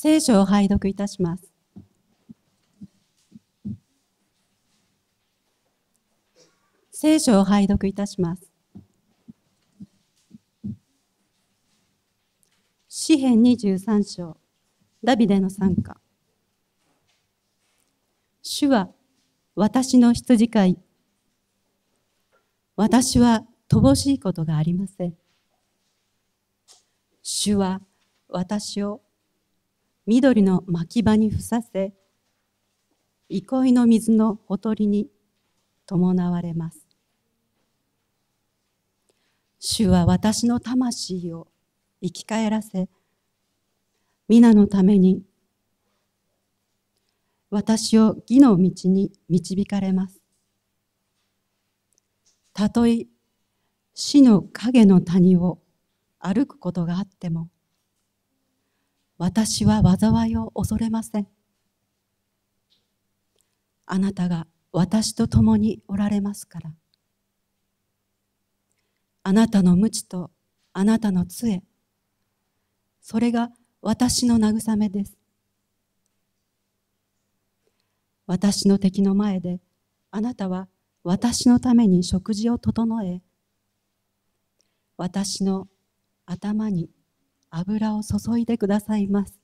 聖書を拝読いたします。聖書を拝読いたします。詩二23章、ダビデの参加。主は私の羊飼い。私は乏しいことがありません。主は私を緑の牧場にふさせ憩いの水のほとりに伴われます主は私の魂を生き返らせ皆のために私を義の道に導かれますたとえ死の影の谷を歩くことがあっても私は災いを恐れません。あなたが私と共におられますから。あなたの無知とあなたの杖、それが私の慰めです。私の敵の前で、あなたは私のために食事を整え、私の頭に油を注いでくださいます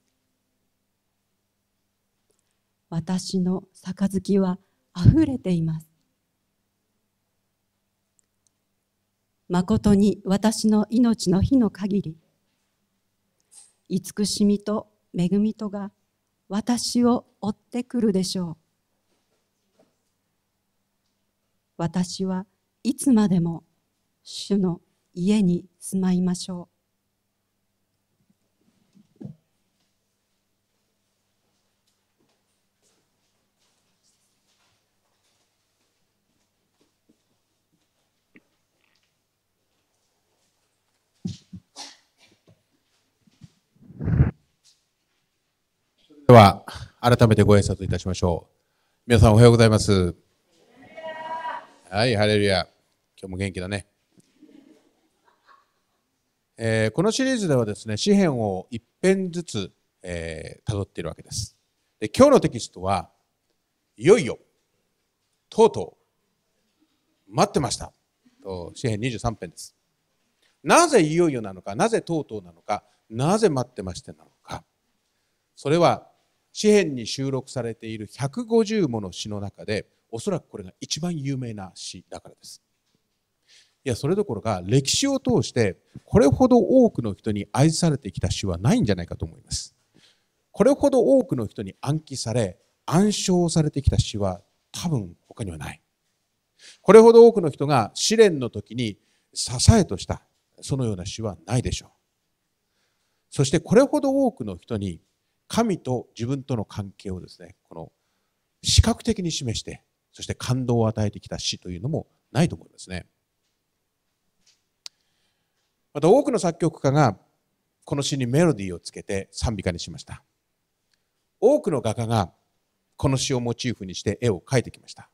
私の杯はあふれています誠に私の命の日の限り慈しみと恵みとが私を追ってくるでしょう私はいつまでも主の家に住まいましょうでは、改めてご挨拶いたしましょう。皆さんおはようございます。はい、ハレルヤ。今日も元気だね。えー、このシリーズではですね、詩篇を一編ずつ、えー、辿っているわけです。で今日のテキストは、いよいよ、とうとう、待ってました。と、詩篇23編です。なぜいよいよなのか、なぜとうとうなのか、なぜ待ってましてなのか。それは詩篇に収録されている150もの詩の中でおそらくこれが一番有名な詩だからです。いやそれどころか歴史を通してこれほど多くの人に愛されてきた詩はないんじゃないかと思います。これほど多くの人に暗記され暗唱されてきた詩は多分他にはない。これほど多くの人が試練の時に支えとしたそのような詩はないでしょう。そしてこれほど多くの人に神と自分との関係をですね、この視覚的に示して、そして感動を与えてきた詩というのもないと思いますね。また多くの作曲家がこの詩にメロディーをつけて賛美歌にしました。多くの画家がこの詩をモチーフにして絵を描いてきました。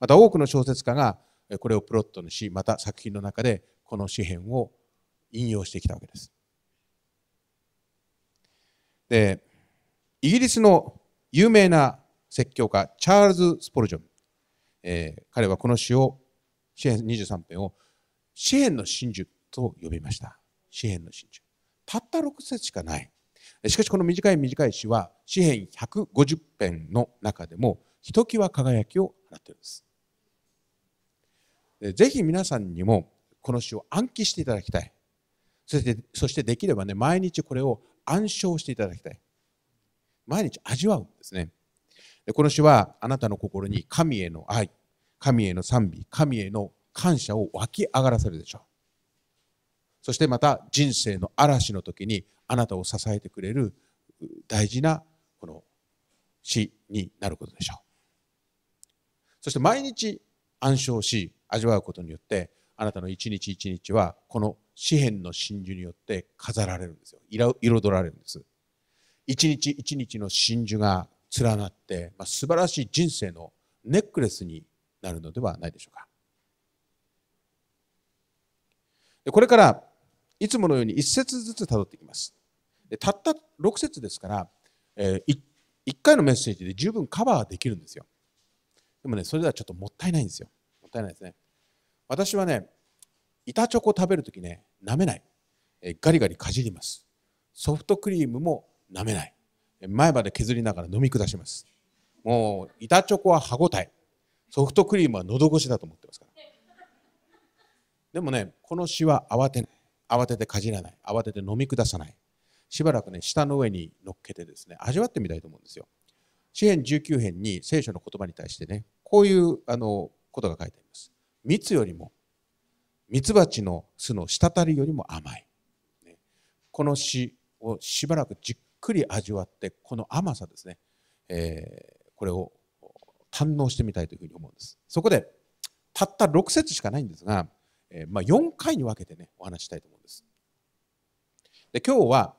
また多くの小説家がこれをプロットにし、また作品の中でこの詩篇を引用してきたわけです。で、イギリスの有名な説教家、チャールズ・スポルジョン。えー、彼はこの詩を、詩編23編を、詩編の真珠と呼びました。詩編の真珠。たった6節しかない。しかしこの短い短い詩は、詩編150編の中でも、ひときわ輝きを放っているんです。ぜひ皆さんにも、この詩を暗記していただきたい。そして、そしてできればね、毎日これを暗唱していただきたい。毎日味わうんですね。でこの詩はあなたの心に神への愛、神への賛美、神への感謝を湧き上がらせるでしょう。そしてまた人生の嵐の時にあなたを支えてくれる大事なこの詩になることでしょう。そして毎日暗唱し味わうことによってあなたの一日一日はこの詩篇の真珠によって飾られるんですよ彩られるんです一日一日の真珠が連なって、まあ、素晴らしい人生のネックレスになるのではないでしょうか。でこれからいつものように1節ずつたどっていきます。でたった6節ですから、えー、1回のメッセージで十分カバーできるんですよ。でもね、それではちょっともったいないんですよ。もったいないですね。私はね、板チョコ食べるときね、舐めない、えー。ガリガリかじります。ソフトクリームも舐めない。前歯で削りながら飲み下します。もう、板チョコは歯ごたえ。ソフトクリームは喉越しだと思ってますから。でもね、この詩は慌てない。慌ててかじらない。慌てて飲み下さない。しばらくね、舌の上に乗っけてですね、味わってみたいと思うんですよ。詩編19編に聖書の言葉に対してね、こういうあのことが書いてあります。蜜よりも、ミツバチの巣の滴りよりも甘い。ね、この詩をしばらくじっくり味わってこの甘さですね、えー、これを堪能してみたいというふうに思うんですそこでたった6節しかないんですが、えー、まあ、4回に分けてねお話したいと思うんですで今日は、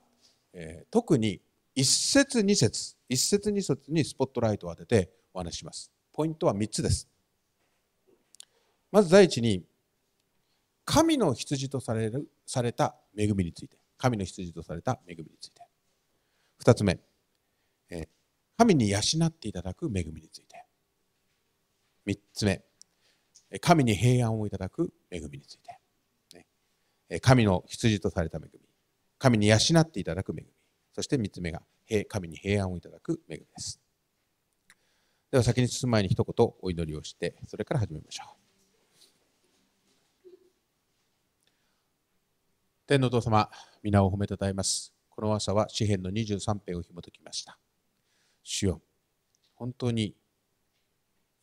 えー、特に1節2節1節2節にスポットライトを当ててお話しますポイントは3つですまず第一に神の羊とされるされた恵みについて神の羊とされた恵みについて2つ目、神に養っていただく恵みについて。3つ目、神に平安をいただく恵みについて。神の羊とされた恵み。神に養っていただく恵み。そして3つ目が、神に平安をいただく恵みです。では先に進む前に一言お祈りをして、それから始めましょう。天皇父様、皆を褒めたたえます。この朝は詩篇の23編を紐解きました。主よ、本当に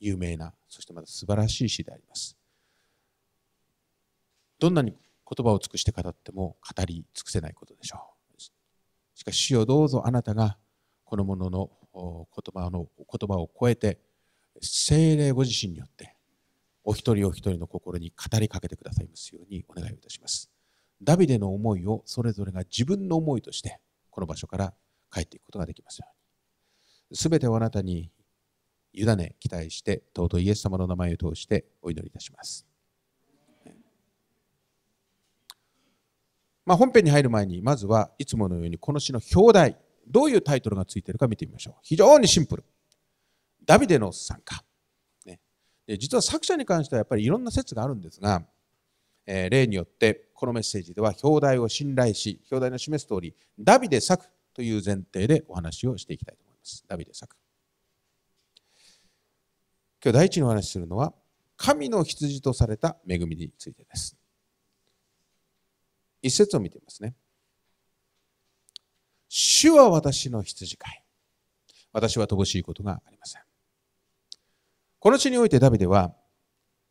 有名な、そしてまた素晴らしい詩であります。どんなに言葉を尽くして語っても語り尽くせないことでしょう。しかし主よどうぞあなたがこのものの言葉の言葉を超えて精霊ご自身によってお一人お一人の心に語りかけてくださいますようにお願いいたします。ダビデの思いをそれぞれが自分の思いとしてこの場所から帰っていくことができますように。すべてをあなたに委ね、期待して、尊いイエス様の名前を通してお祈りいたします。まあ、本編に入る前に、まずはいつものようにこの詩の表題、どういうタイトルがついているか見てみましょう。非常にシンプル。ダビデの参加。ね、で実は作者に関してはやっぱりいろんな説があるんですが、え例によってこのメッセージでは表題を信頼し表題の示す通りダビデ作という前提でお話をしていきたいと思います。ダビデ作今日第一にお話しするのは神の羊とされた恵みについてです。一節を見てみますね。主は私の羊飼い。私は乏しいことがありません。この地においてダビデは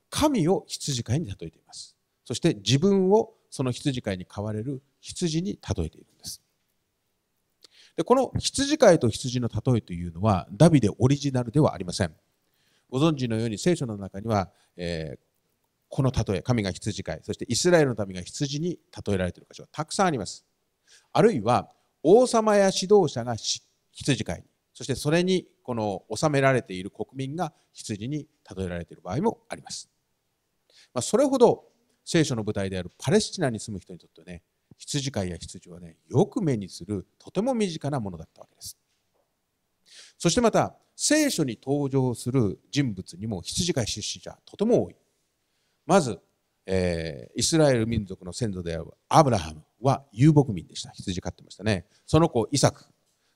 神を羊飼いに例えています。そして自分をその羊飼いに飼われる羊に例えているんです。でこの羊飼いと羊の例えというのはダビデオリジナルではありません。ご存知のように聖書の中には、えー、この例え、神が羊飼い、そしてイスラエルの民が羊に例えられている箇所がたくさんあります。あるいは王様や指導者が羊飼いに、そしてそれにこの収められている国民が羊に例えられている場合もあります。まあ、それほど聖書の舞台であるパレスチナに住む人にとってね羊飼いや羊はねよく目にするとても身近なものだったわけですそしてまた聖書に登場する人物にも羊飼い出身者とても多いまず、えー、イスラエル民族の先祖であるアブラハムは遊牧民でした羊飼ってましたねその子イサク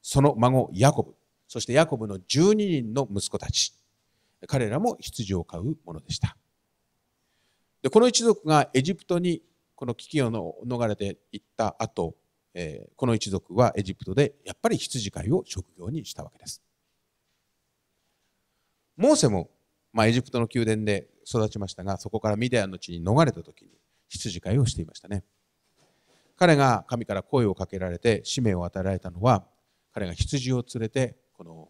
その孫ヤコブそしてヤコブの12人の息子たち彼らも羊を飼うものでしたでこの一族がエジプトにこの危機をの逃れていった後、えー、この一族はエジプトでやっぱり羊飼いを職業にしたわけです。モーセも、まあ、エジプトの宮殿で育ちましたがそこからミディアンの地に逃れた時に羊飼いをしていましたね。彼が神から声をかけられて使命を与えられたのは彼が羊を連れてこの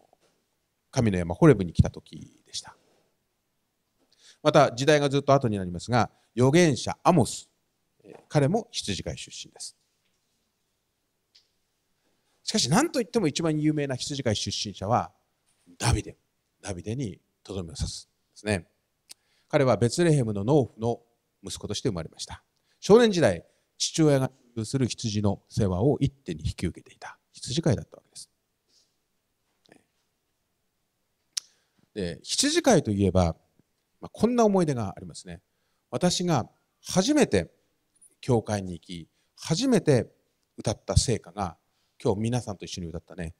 神の山ホレブに来た時でした。また時代がずっと後になりますが預言者アモス彼も羊飼い出身ですしかし何といっても一番有名な羊飼い出身者はダビデダビデにとどめを刺すですね彼はベツレヘムの農夫の息子として生まれました少年時代父親がする羊の世話を一手に引き受けていた羊飼いだったわけですで羊飼いといえばまあ、こんな思い出がありますね。私が初めて教会に行き、初めて歌った聖歌が、今日皆さんと一緒に歌ったね、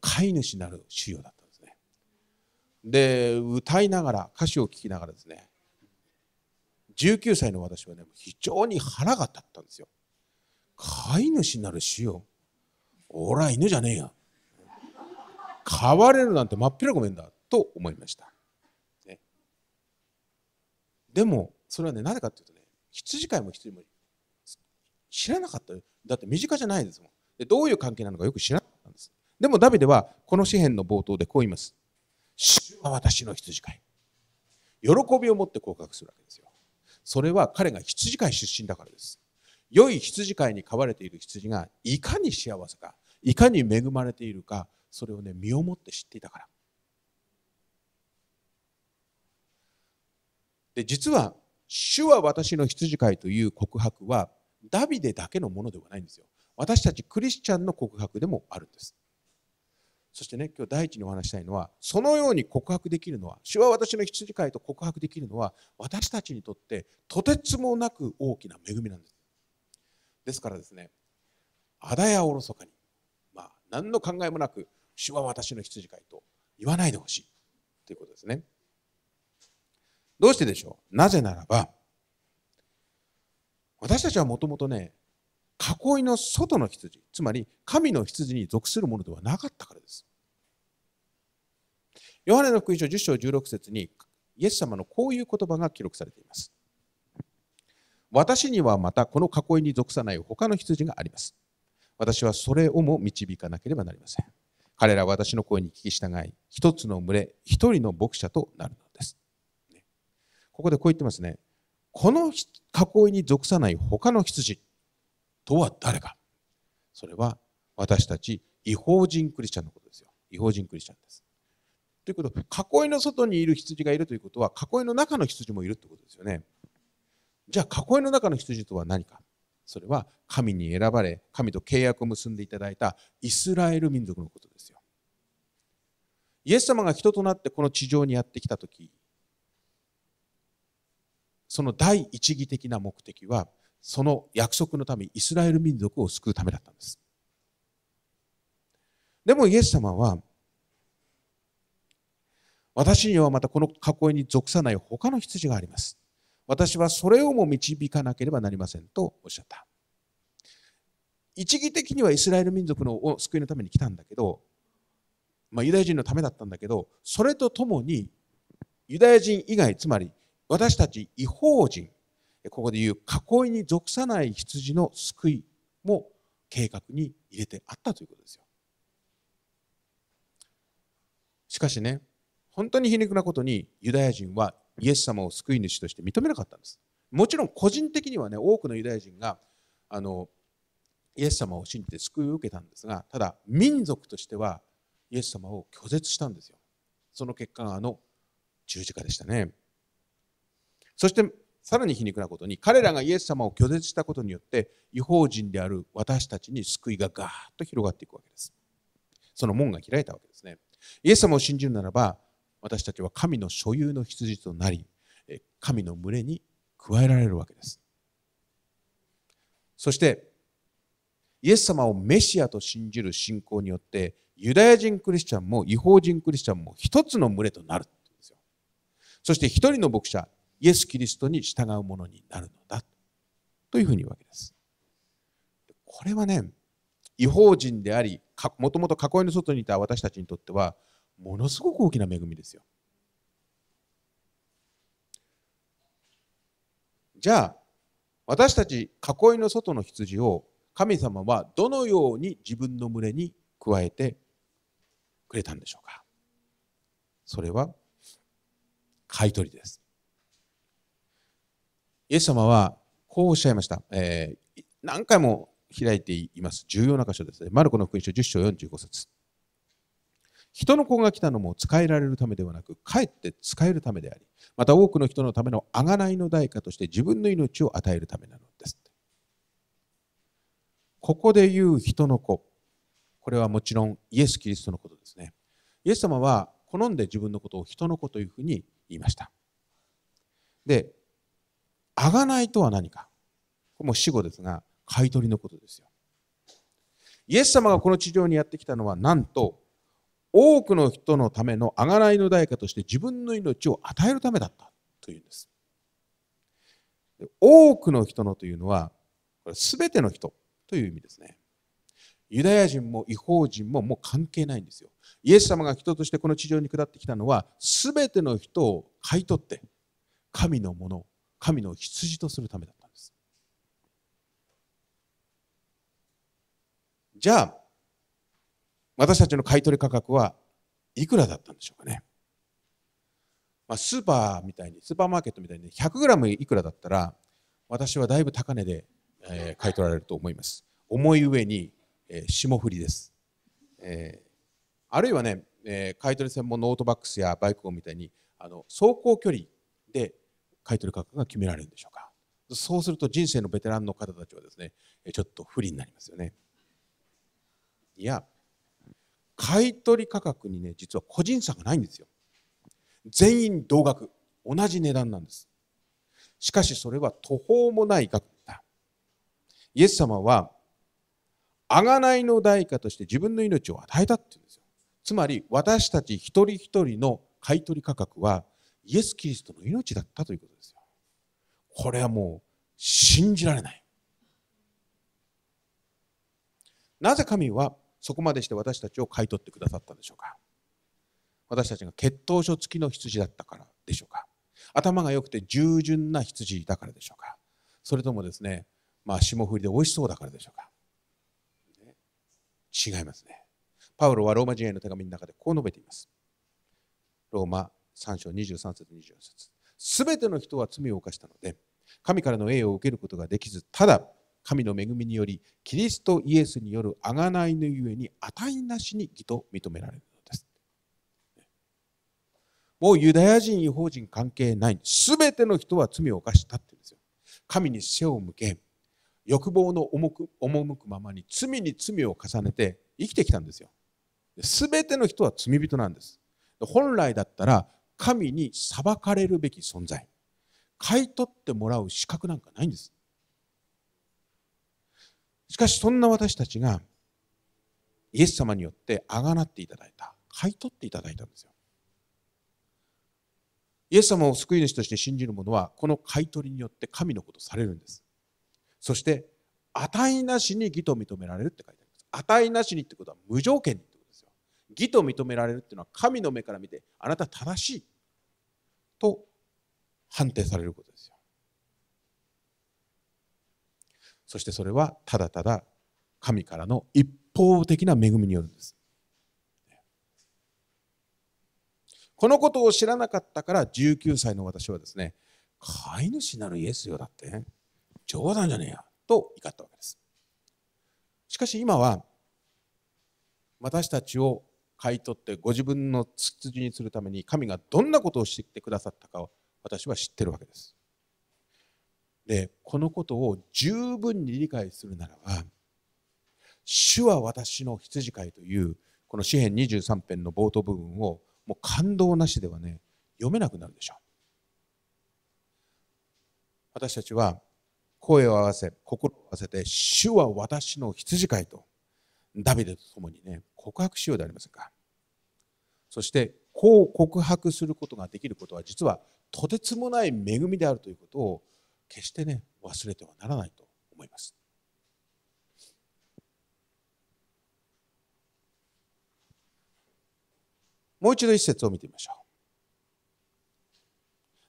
飼い主なる主よだったんですね。で、歌いながら、歌詞を聴きながらですね、19歳の私はね、非常に腹が立ったんですよ。飼い主なる主よ。俺は犬じゃねえや。飼われるなんてまっぴらごめんだと思いました。でもそれはねなぜかっていうとね羊飼いも羊も知らなかっただって身近じゃないですもんでどういう関係なのかよく知らなかったんですでもダビデはこの詩篇の冒頭でこう言います主は私の羊飼い喜びを持って告白するわけですよそれは彼が羊飼い出身だからです良い羊飼いに飼われている羊がいかに幸せかいかに恵まれているかそれをね身をもって知っていたからで実は「主は私の羊飼い」という告白はダビデだけのものではないんですよ。私たちクリスチャンの告白でもあるんです。そしてね、今日第一にお話したいのは、そのように告白できるのは、主は私の羊飼いと告白できるのは、私たちにとってとてつもなく大きな恵みなんです。ですからですね、あだやおろそかに、まあ、何の考えもなく、主は私の羊飼いと言わないでほしいということですね。どうしてでしょうなぜならば、私たちはもともとね、囲いの外の羊、つまり神の羊に属するものではなかったからです。ヨハネの福音書10章16節に、イエス様のこういう言葉が記録されています。私にはまたこの囲いに属さない他の羊があります。私はそれをも導かなければなりません。彼らは私の声に聞き従い、一つの群れ、一人の牧者となるここでこう言ってますね。この囲いに属さない他の羊とは誰か。それは私たち違法人クリスチャンのことですよ。違法人クリスチャンです。ということは、囲いの外にいる羊がいるということは、囲いの中の羊もいるということですよね。じゃあ、囲いの中の羊とは何か。それは神に選ばれ、神と契約を結んでいただいたイスラエル民族のことですよ。イエス様が人となってこの地上にやってきたとき、その第一義的な目的は、その約束のためイスラエル民族を救うためだったんです。でもイエス様は、私にはまたこの囲いに属さない他の羊があります。私はそれをも導かなければなりませんとおっしゃった。一義的にはイスラエル民族の救いのために来たんだけど、まあ、ユダヤ人のためだったんだけど、それとともにユダヤ人以外、つまり私たち違法人、ここでいう囲いに属さない羊の救いも計画に入れてあったということですよ。しかしね、本当に皮肉なことにユダヤ人はイエス様を救い主として認めなかったんです。もちろん個人的にはね、多くのユダヤ人があのイエス様を信じて救いを受けたんですが、ただ民族としてはイエス様を拒絶したんですよ。その結果があの十字架でしたね。そしてさらに皮肉なことに彼らがイエス様を拒絶したことによって違法人である私たちに救いがガーッと広がっていくわけです。その門が開いたわけですね。イエス様を信じるならば私たちは神の所有の羊となり神の群れに加えられるわけです。そしてイエス様をメシアと信じる信仰によってユダヤ人クリスチャンも違法人クリスチャンも一つの群れとなるんですよ。そして一人の牧者イエス・キリストに従うものになるのだというふうに言うわけです。これはね違法人でありもともと囲いの外にいた私たちにとってはものすごく大きな恵みですよ。じゃあ私たち囲いの外の羊を神様はどのように自分の群れに加えてくれたんでしょうかそれは買い取りですイエス様はこうおっしゃいました。えー、何回も開いています。重要な箇所ですね。マルコの福音書10章45節人の子が来たのも使えられるためではなく、かえって使えるためであり、また多くの人のための贖いの代価として自分の命を与えるためなのです。ここで言う人の子、これはもちろんイエス・キリストのことですね。イエス様は好んで自分のことを人の子というふうに言いました。で、あがないとは何か。これも死後ですが、買い取りのことですよ。イエス様がこの地上にやってきたのは、なんと、多くの人のためのあがないの代価として自分の命を与えるためだったというんです。多くの人のというのは、これ全ての人という意味ですね。ユダヤ人も違法人ももう関係ないんですよ。イエス様が人としてこの地上に下ってきたのは、全ての人を買い取って、神のもの神の羊とするためだったんです。じゃあ、私たちの買い取り価格はいくらだったんでしょうかね。まあ、スーパーみたいに、スーパーマーケットみたいに 100g いくらだったら、私はだいぶ高値で、え買い取られると思います。重い上に、えー、霜降りです。えー、あるいはね、え買い取り専門のオートバックスやバイクオみたいにあの走行距離で買取価格が決められるんでしょうかそうすると人生のベテランの方たちはですねちょっと不利になりますよねいや買取価格にね実は個人差がないんですよ全員同額同じ値段なんですしかしそれは途方もない額だイエス様は贖いの代価として自分の命を与えたっていうんですよつまり私たち一人一人の買取価格はイエス・キリストの命だったということですよ。これはもう信じられない。なぜ神はそこまでして私たちを買い取ってくださったんでしょうか私たちが血統書付きの羊だったからでしょうか頭が良くて従順な羊だからでしょうかそれともですね、まあ、霜降りで美味しそうだからでしょうか、違いますね。パウロはローマ人への手紙の中でこう述べています。ローマ3章23節24節すべての人は罪を犯したので、神からの栄誉を受けることができず、ただ、神の恵みにより、キリストイエスによる贖いのゆえに、値なしに義と認められるのです。もうユダヤ人、違法人関係ない。すべての人は罪を犯したって言うんですよ。神に背を向け、欲望の赴くままに罪に罪を重ねて生きてきたんですよ。すべての人は罪人なんです。本来だったら神に裁かれるべき存在買い取ってもらう資格なんかないんですしかしそんな私たちがイエス様によってあがなっていただいた買い取っていただいたんですよイエス様を救い主として信じる者はこの買い取りによって神のことされるんですそして値なしに義と認められるって書いてあります値なしにってことは無条件にってことですよ義と認められるっていうのは神の目から見てあなた正しいと判定されることですよ。そしてそれはただただ神からの一方的な恵みによるんです。このことを知らなかったから19歳の私はですね、飼い主なるイエスよだって、冗談じゃねえやと怒ったわけです。しかし今は私たちを買い取ってご自分のジにするために神がどんなことをしてくださったかを私は知ってるわけです。でこのことを十分に理解するならば「主は私の羊飼い」というこの詩編23編の冒頭部分をもう感動なしではね読めなくなるでしょう。私たちは声を合わせ心を合わせて「主は私の羊飼い」とダビデと共にね告白しようではありませんかそしてこう告白することができることは実はとてつもない恵みであるということを決してね忘れてはならないと思います。もう一度一節を見てみましょう。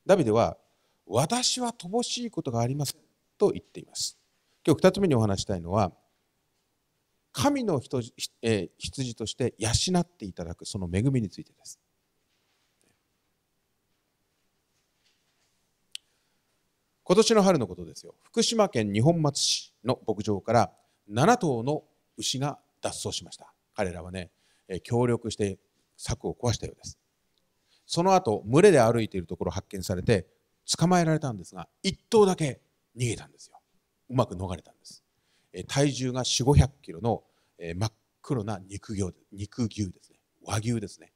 ダビデは「私は乏しいことがありますと言っています。今日二つ目にお話したいのは神の羊,、え羊として養っていただくその恵みについてです。今年の春のことですよ福島県二本松市の牧場から7頭の牛が脱走しました彼らはね協力して柵を壊したようですその後群れで歩いているところ発見されて捕まえられたんですが1頭だけ逃げたんですようまく逃れたんです体重が4 5 0 0キロの真っ黒な肉牛肉牛ですね和牛ですね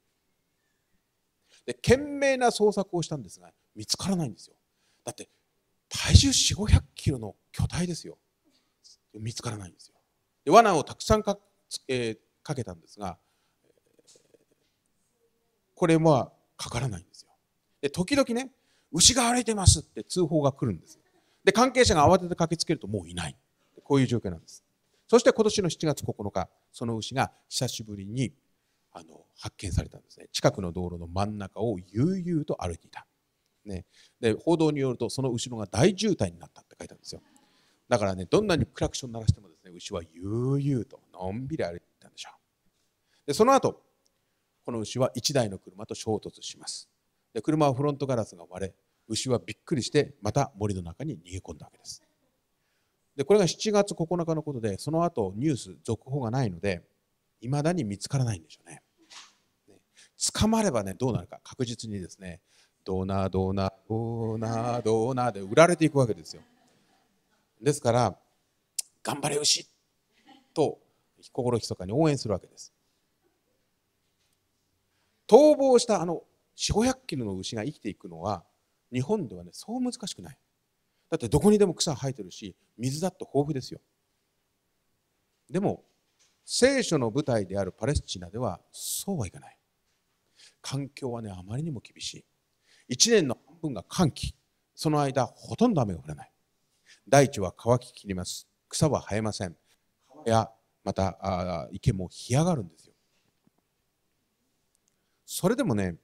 で懸命な捜索をしたんですが見つからないんですよだって体重4 5 0 0キロの巨体ですよ見つからないんですよで罠をたくさんか,、えー、かけたんですがこれはかからないんですよで時々ね牛が歩いてますって通報が来るんですで関係者が慌てて駆けつけるともういないこういう状況なんです。そして今年の7月9日、その牛が久しぶりにあの発見されたんですね。近くの道路の真ん中を悠々と歩いていた。ね、で報道によると、その後ろが大渋滞になったって書いてあるんですよ。だからね、どんなにクラクション鳴らしてもですね、牛は悠々とのんびり歩いてたんでしょう。で、その後、この牛は1台の車と衝突します。で、車はフロントガラスが割れ、牛はびっくりして、また森の中に逃げ込んだわけです。でこれが7月9日のことでその後ニュース続報がないのでいまだに見つからないんでしょうね。捕まればねどうなるか確実にですねドーナードーナードーナードーナーで売られていくわけですよ。ですから頑張れ牛と心密かに応援するわけです。逃亡したあの4 5 0 0キロの牛が生きていくのは日本ではねそう難しくない。だってどこにでも草生えてるし水だって豊富ですよでも聖書の舞台であるパレスチナではそうはいかない環境はねあまりにも厳しい1年の半分が寒気その間ほとんど雨が降らない大地は乾ききります草は生えません川やまたあ池も干上がるんですよそれでもね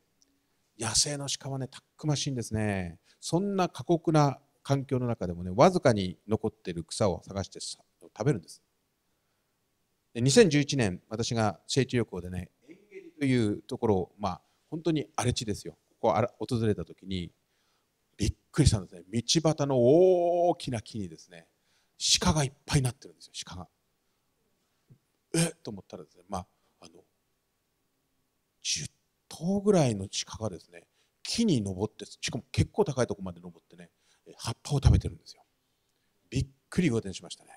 野生の鹿はねたくましいんですねそんな過酷な環境の中でもねわずかに残っている草を探して食べるんですで2011年私が聖地旅行でねエンゲリというところをまあ本当に荒れ地ですよここ訪れた時にびっくりしたんですね道端の大きな木にですね鹿がいっぱいなってるんですよ鹿が。えっと思ったらですねまああの10頭ぐらいの鹿がですね木に登ってしかも結構高いところまで登ってね葉っぱを食べてるんですよ。びっくり仰天しましたね。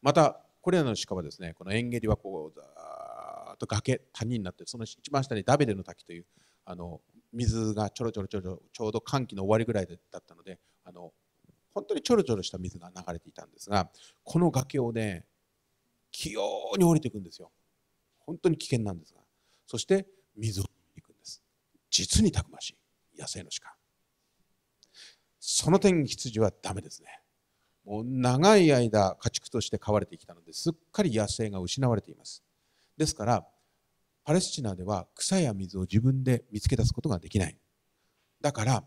またこれらの鹿はですねこの縁蹴りはこうざーっと崖谷になってその一番下にダベデの滝というあの水がちょろちょろちょろちょうど寒気の終わりぐらいだったのであの本当にちょろちょろした水が流れていたんですがこの崖をね器用に降りていくんですよ本当に危険なんですがそして水をい行くんです実にたくましい野生の鹿その点羊はダメですね。もう長い間家畜として飼われてきたのですっかり野生が失われています。ですからパレスチナでは草や水を自分で見つけ出すことができない。だから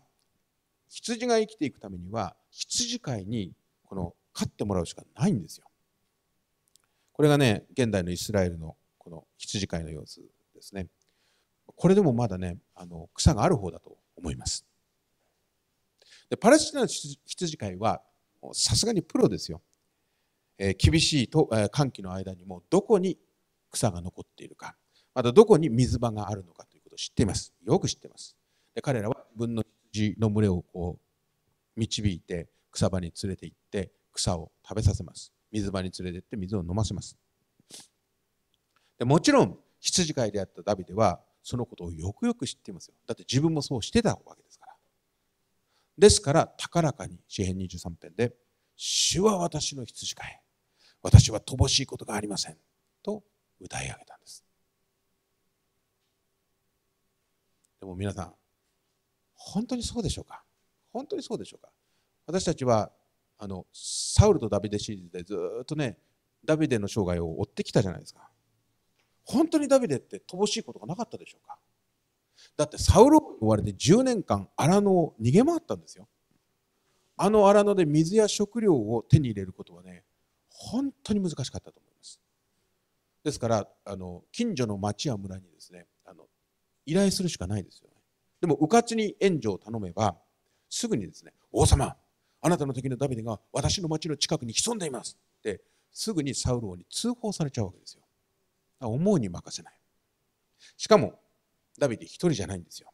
羊が生きていくためには羊飼いにこの飼ってもらうしかないんですよ。これがね現代のイスラエルのこの羊飼いの様子ですね。これでもまだねあの草がある方だと思います。でパレスチナの羊飼いはさすがにプロですよ、えー、厳しいと、えー、寒気の間にもどこに草が残っているかまたどこに水場があるのかということを知っていますよく知っていますで彼らは自分の羊の群れをこう導いて草場に連れて行って草を食べさせます水場に連れて行って水を飲ませますでもちろん羊飼いであったダビデはそのことをよくよく知っていますよだって自分もそうしてたわけですから高らかに詩編23編で「主は私の羊飼い私は乏しいことがありません」と歌い上げたんですでも皆さん本当にそうでしょうか本当にそうでしょうか私たちはあのサウルとダビデシリーズでずっとねダビデの生涯を追ってきたじゃないですか本当にダビデって乏しいことがなかったでしょうかだってサウロに追われて10年間荒野を逃げ回ったんですよあの荒野で水や食料を手に入れることはね本当に難しかったと思いますですからあの近所の町や村にですねあの依頼するしかないですよねでもうかつに援助を頼めばすぐにですね王様あなたの時のダビデが私の町の近くに潜んでいますってすぐにサウル王に通報されちゃうわけですよ思うに任せないしかもダビデ一人じゃないんですよ。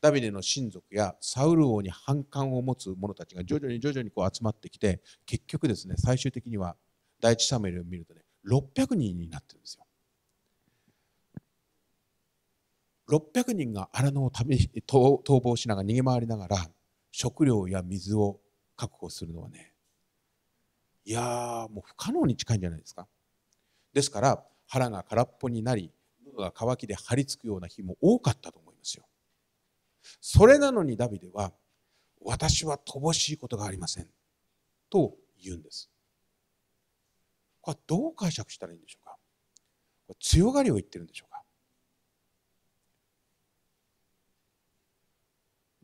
ダビデの親族やサウル王に反感を持つ者たちが徐々に徐々にこう集まってきて結局ですね最終的には第一サムエルを見るとね600人になってるんですよ。600人が荒野を逃亡しながら逃げ回りながら食料や水を確保するのはねいやもう不可能に近いんじゃないですか。ですから腹が空っぽになりが乾きで張り付くような日も多かったと思いますよ。それなのにダビデは「私は乏しいことがありません」と言うんです。これはどう解釈したらいいんでしょうか強がりを言ってるんでしょうか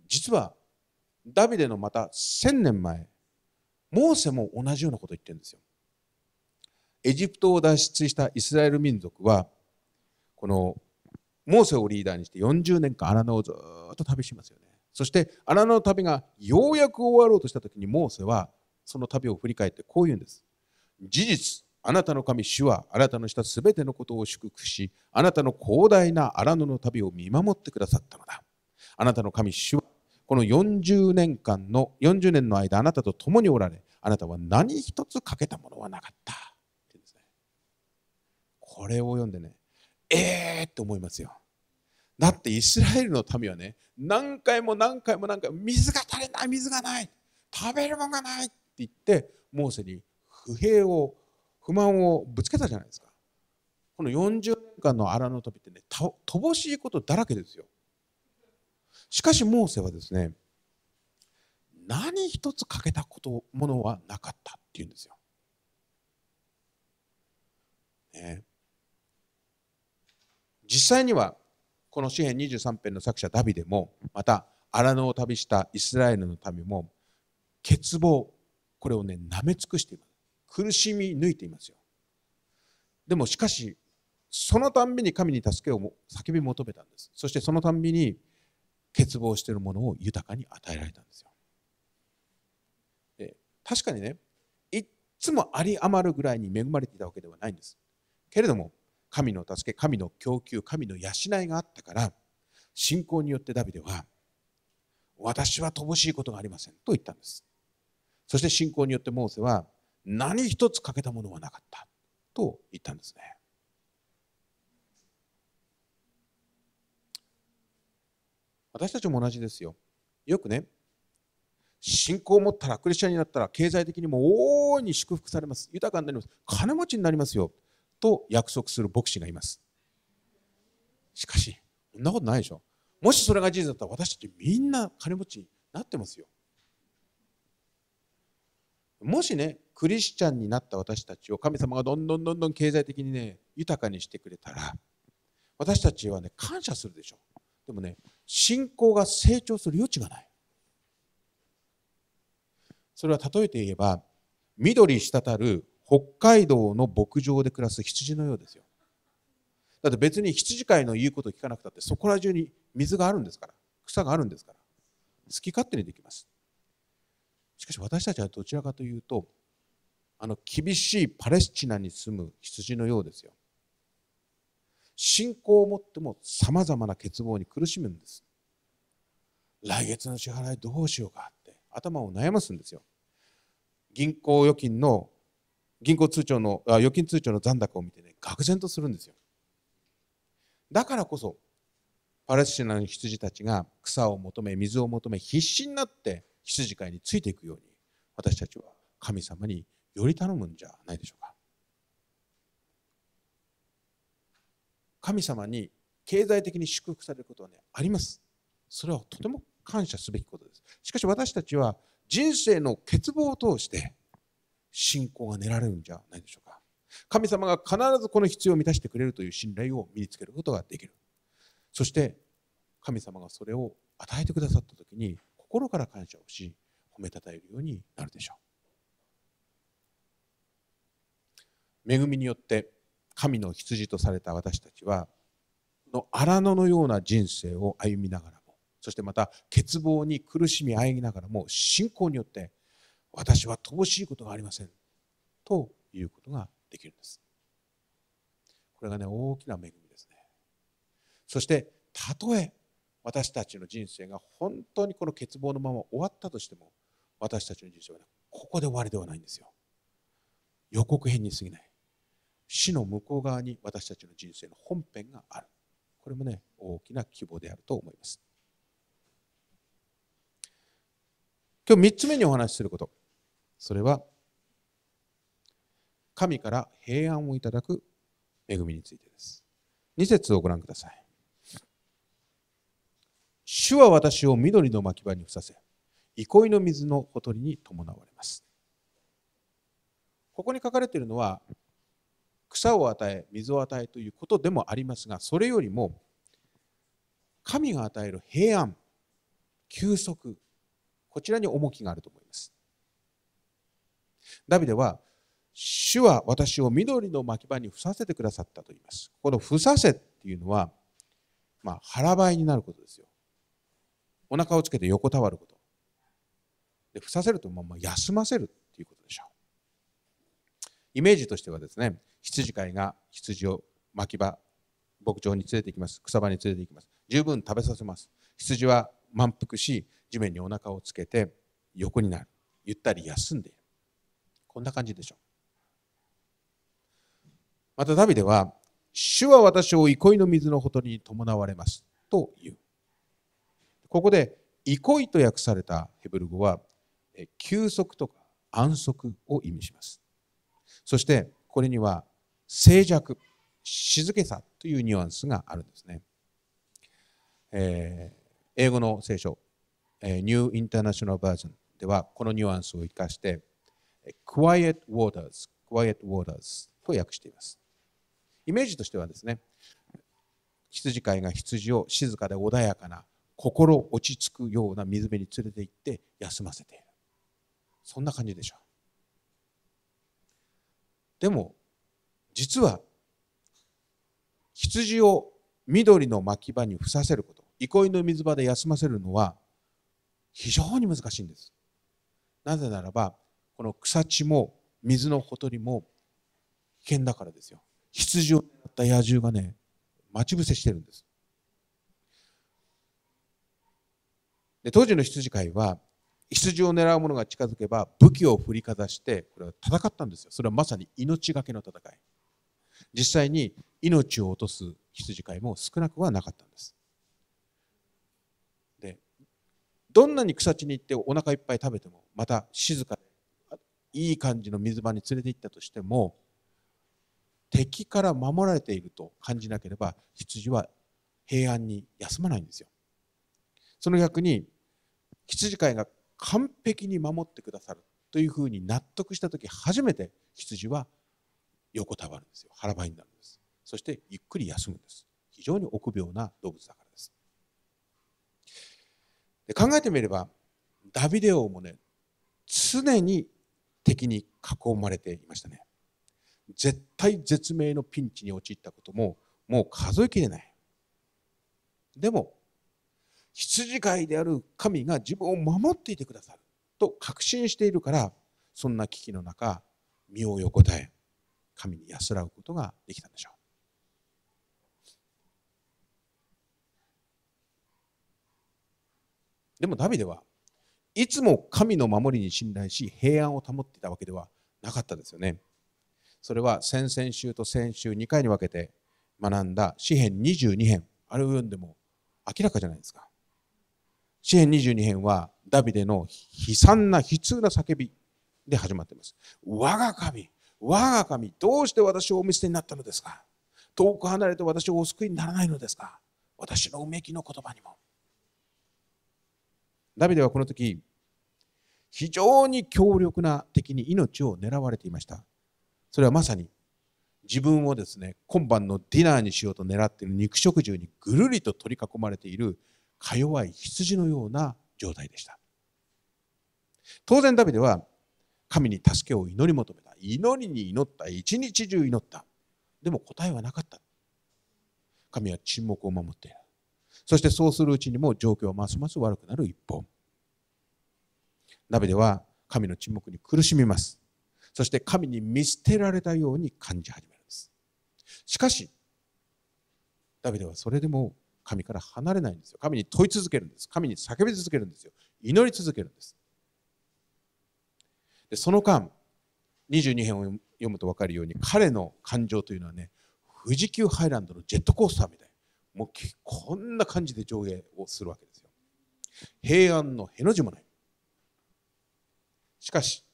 実はダビデのまた千年前モーセも同じようなことを言ってるんですよ。エジプトを脱出したイスラエル民族はこのモーセをリーダーにして40年間荒野をずっと旅しますよねそして荒野の旅がようやく終わろうとした時にモーセはその旅を振り返ってこう言うんです事実あなたの神主はあなたのしたすべてのことを祝福しあなたの広大な荒野の旅を見守ってくださったのだあなたの神主はこの40年間の40年の間あなたと共におられあなたは何一つ欠けたものはなかったこれを読んでねえーって思いますよ。だってイスラエルの民はね、何回も何回も何回も水が足りない、水がない、食べるものがないって言って、モーセに不平を、不満をぶつけたじゃないですか。この40年間の荒の旅ってね、乏しいことだらけですよ。しかしモーセはですね、何一つ欠けたことものはなかったっていうんですよ。ね、実際にはこの詩編23編の作者ダビデもまた荒野を旅したイスラエルの民も欠乏これをね舐め尽くしています苦しみ抜いていますよでもしかしそのたんびに神に助けを叫び求めたんですそしてそのたんびに欠乏しているものを豊かに与えられたんですよで確かにねいっつもあり余るぐらいに恵まれていたわけではないんですけれども神の助け神の供給神の養いがあったから信仰によってダビデは私は乏しいことがありませんと言ったんですそして信仰によってモーセは何一つ欠けたものはなかったと言ったんですね私たちも同じですよよくね信仰を持ったらクリスチャンになったら経済的にも大いに祝福されます豊かになります金持ちになりますよと約束する牧師がいます。しかし、そんなことないでしょ。もしそれが事実だったら私たちみんな金持ちになってますよ。もしね、クリスチャンになった私たちを神様がどんどんどんどん経済的にね、豊かにしてくれたら、私たちはね、感謝するでしょ。でもね、信仰が成長する余地がない。それは例えて言えば、緑滴る北海道の牧場で暮らす羊のようですよ。だって別に羊飼いの言うことを聞かなくたってそこら中に水があるんですから草があるんですから好き勝手にできます。しかし私たちはどちらかというとあの厳しいパレスチナに住む羊のようですよ。信仰を持ってもさまざまな欠乏に苦しむんです。来月の支払いどうしようかって頭を悩ますんですよ。銀行預金の銀行通帳のあ預金通帳の残高を見てね愕然とするんですよだからこそパレスチナの羊たちが草を求め水を求め必死になって羊飼いについていくように私たちは神様により頼むんじゃないでしょうか神様に経済的に祝福されることは、ね、ありますそれはとても感謝すべきことですしかし私たちは人生の欠乏を通して信仰が練られるんじゃないでしょうか神様が必ずこの必要を満たしてくれるという信頼を身につけることができるそして神様がそれを与えてくださった時に心から感謝をし褒めたたえるようになるでしょう恵みによって神の羊とされた私たちはの荒野のような人生を歩みながらもそしてまた欠乏に苦しみあえぎながらも信仰によって私は乏しいことがありませんということができるんですこれがね大きな恵みですねそしてたとえ私たちの人生が本当にこの欠乏のまま終わったとしても私たちの人生は、ね、ここで終わりではないんですよ予告編に過ぎない死の向こう側に私たちの人生の本編があるこれもね大きな希望であると思います今日3つ目にお話しすることそれは神から平安をいただく恵みについてです。2節をご覧ください。主は私を緑の牧場にふさせ、憩いの水のほとりに伴われます。ここに書かれているのは、草を与え、水を与えということでもありますが、それよりも、神が与える平安、休息、こちらに重きがあると思います。ダビデは主は私を緑の牧場に伏させてくださったと言います。この伏させっていうのは、まあ、腹ばいになることですよ。お腹をつけて横たわること。で、ふさせると、まあ、休ませるっていうことでしょう。イメージとしてはですね、羊飼いが羊を牧場、牧場に連れて行きます。草場に連れて行きます。十分食べさせます。羊は満腹し、地面にお腹をつけて横になる。ゆったり休んでいる。こんな感じでしょう。またダビデは、主は私を憩いの水のほとりに伴われますという。ここで、憩いと訳されたヘブル語は、休息とか安息を意味します。そして、これには静寂、静けさというニュアンスがあるんですね。えー、英語の聖書、ニューインターナショナルバージョンでは、このニュアンスを生かして、quiet waters, quiet waters と訳しています。イメージとしてはですね、羊飼いが羊を静かで穏やかな、心落ち着くような水辺に連れて行って休ませている。そんな感じでしょう。でも、実は、羊を緑の牧場にふさせること、憩いの水場で休ませるのは非常に難しいんです。なぜならば、この草地も水のほとりも危険だからですよ羊を狙った野獣がね待ち伏せしてるんですで当時の羊飼いは羊を狙う者が近づけば武器を振りかざしてこれは戦ったんですよそれはまさに命がけの戦い実際に命を落とす羊飼いも少なくはなかったんですでどんなに草地に行ってお腹いっぱい食べてもまた静かでいい感じの水場に連れて行ったとしても敵から守られていると感じなければ羊は平安に休まないんですよ。その逆に羊飼いが完璧に守ってくださるというふうに納得した時初めて羊は横たわるんですよ腹ばいになるんですそしてゆっくり休むんです非常に臆病な動物だからですで考えてみればダビデ王もね常に敵に囲まれていましたね絶対絶命のピンチに陥ったことももう数えきれないでも羊飼いである神が自分を守っていてくださると確信しているからそんな危機の中身を横たえ神に安らぐことができたんでしょうでもダビデはいつも神の守りに信頼し平安を保っていたわけではなかったですよね。それは先々週と先週2回に分けて学んだ詩編22編あれを読んでも明らかじゃないですか。詩編22編はダビデの悲惨な悲痛な叫びで始まっています。我が神、我が神、どうして私をお見捨てになったのですか遠く離れて私をお救いにならないのですか私のうめきの言葉にもダビデはこの時非常に強力な敵に命を狙われていましたそれはまさに自分をですね今晩のディナーにしようと狙っている肉食獣にぐるりと取り囲まれているか弱い羊のような状態でした当然ダビデは神に助けを祈り求めた祈りに祈った一日中祈ったでも答えはなかった神は沈黙を守っているそしてそうするうちにも状況はますます悪くなる一方ダビデは神の沈黙に苦しみますそして神に見捨てられたように感じ始めるんですしかしダビデはそれでも神から離れないんですよ神に問い続けるんです神に叫び続けるんですよ祈り続けるんですでその間22編を読むと分かるように彼の感情というのはね富士急ハイランドのジェットコースターみたいもうこんな感じで上下をするわけですよ。平安のへの字もない。しかし、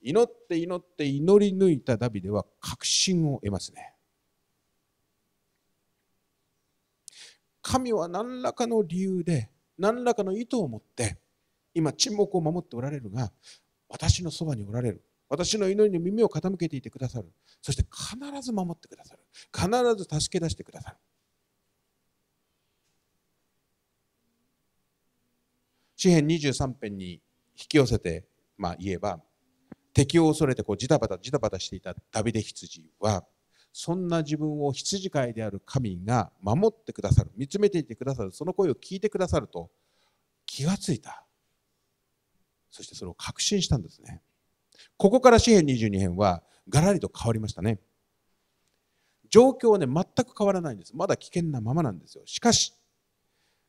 祈って祈って祈り抜いたダビデは確信を得ますね。神は何らかの理由で、何らかの意図を持って、今沈黙を守っておられるが、私のそばにおられる。私の祈りに耳を傾けていてくださる。そして必ず守ってくださる。必ず助け出してくださる。詩編23編に引き寄せて、まあ、言えば敵を恐れてこうジタバタジタバタしていたダビデ羊はそんな自分を羊飼いである神が守ってくださる見つめていてくださるその声を聞いてくださると気がついたそしてそれを確信したんですねここから詩編22編はがらりと変わりましたね状況はね全く変わらないんですまだ危険なままなんですよしかし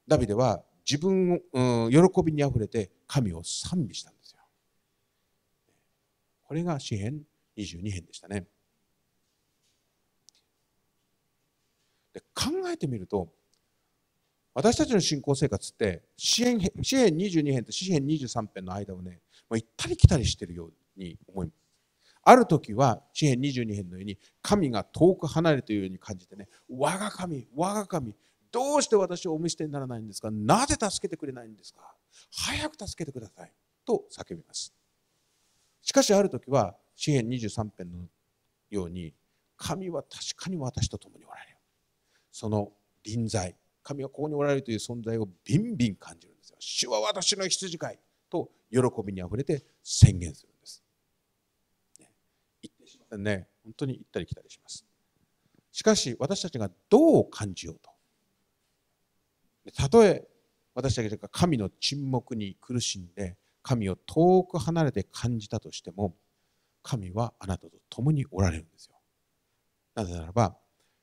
ダビデは自分を、うん、喜びにあふれて神を賛美したんですよ。これが詩編22編でしたね。で考えてみると私たちの信仰生活って詩編詩編22編と詩編23編の間をね行ったり来たりしているように思います。ある時は詩編22編のように神が遠く離れているように感じてね我が神我が神どうして私をお見捨てにならないんですかなぜ助けてくれないんですか早く助けてくださいと叫びますしかしある時は詩篇23編のように神は確かに私と共におられるその臨在神はここにおられるという存在をビンビン感じるんですよ主は私の羊飼いと喜びにあふれて宣言するんです、ね、言ってしませんね本当に行ったり来たりしますしかし私たちがどう感じようとたとえ私たちが神の沈黙に苦しんで神を遠く離れて感じたとしても神はあなたと共におられるんですよ。なぜならば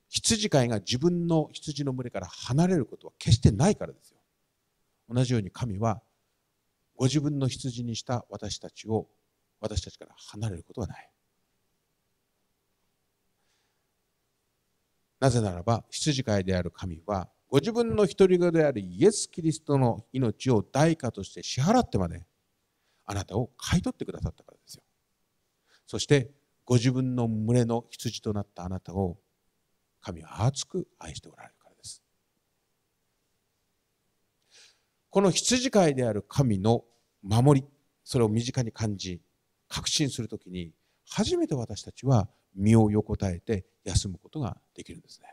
羊飼いが自分の羊の群れから離れることは決してないからですよ。同じように神はご自分の羊にした私たちを私たちから離れることはない。なぜならば羊飼いである神はご自分の独り子であるイエス・キリストの命を代価として支払ってまであなたを買い取ってくださったからですよそしてご自分の群れの羊となったあなたを神は熱く愛しておられるからですこの羊飼いである神の守りそれを身近に感じ確信するときに初めて私たちは身を横たえて休むことができるんですね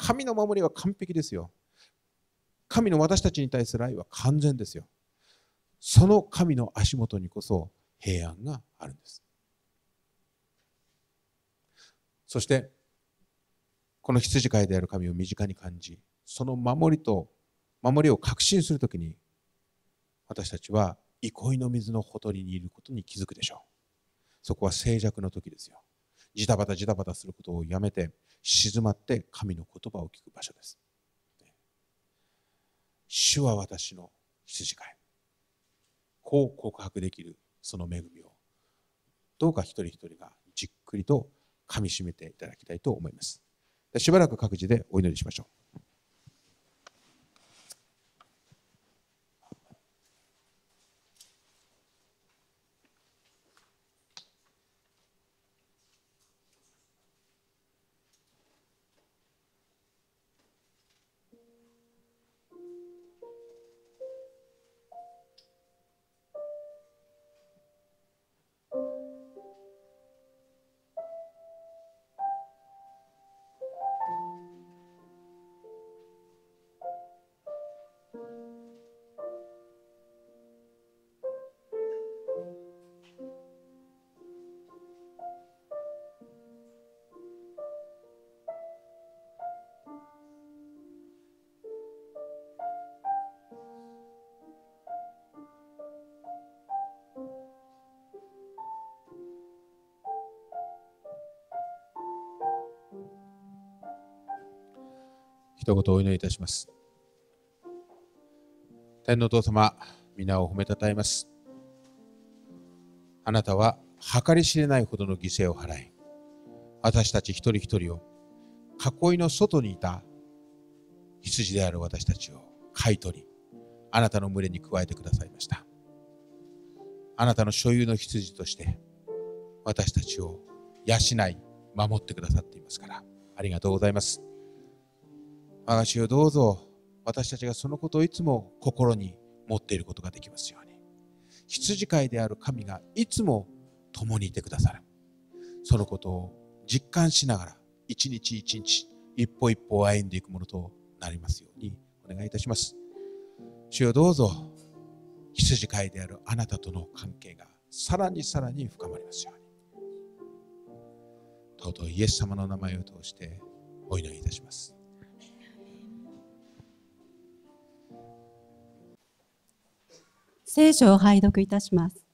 神の守りは完璧ですよ。神の私たちに対する愛は完全ですよ。その神の足元にこそ平安があるんです。そして、この羊飼いである神を身近に感じ、その守りと、守りを確信するときに、私たちは憩いの水のほとりにいることに気づくでしょう。そこは静寂の時ですよ。ジタバタジタバタすることをやめて静まって神の言葉を聞く場所です。主は私の羊飼い。こう告白できるその恵みをどうか一人一人がじっくりとかみしめていただきたいと思います。しばらく各自でお祈りしましょう。一言お祈りいたします。天の父様、皆を褒めたたえます。あなたは計り知れないほどの犠牲を払い、私たち一人一人を囲いの外にいた羊である私たちを買い取り、あなたの群れに加えてくださいました。あなたの所有の羊として、私たちを養い、守ってくださっていますから、ありがとうございます。私をどうぞ私たちがそのことをいつも心に持っていることができますように羊飼いである神がいつも共にいてくださるそのことを実感しながら一日一日一歩一歩歩んでいくものとなりますようにお願いいたします主よどうぞ羊飼いであるあなたとの関係がさらにさらに深まりますようにとうとうイエス様の名前を通してお祈りいたします聖書を拝読いたします。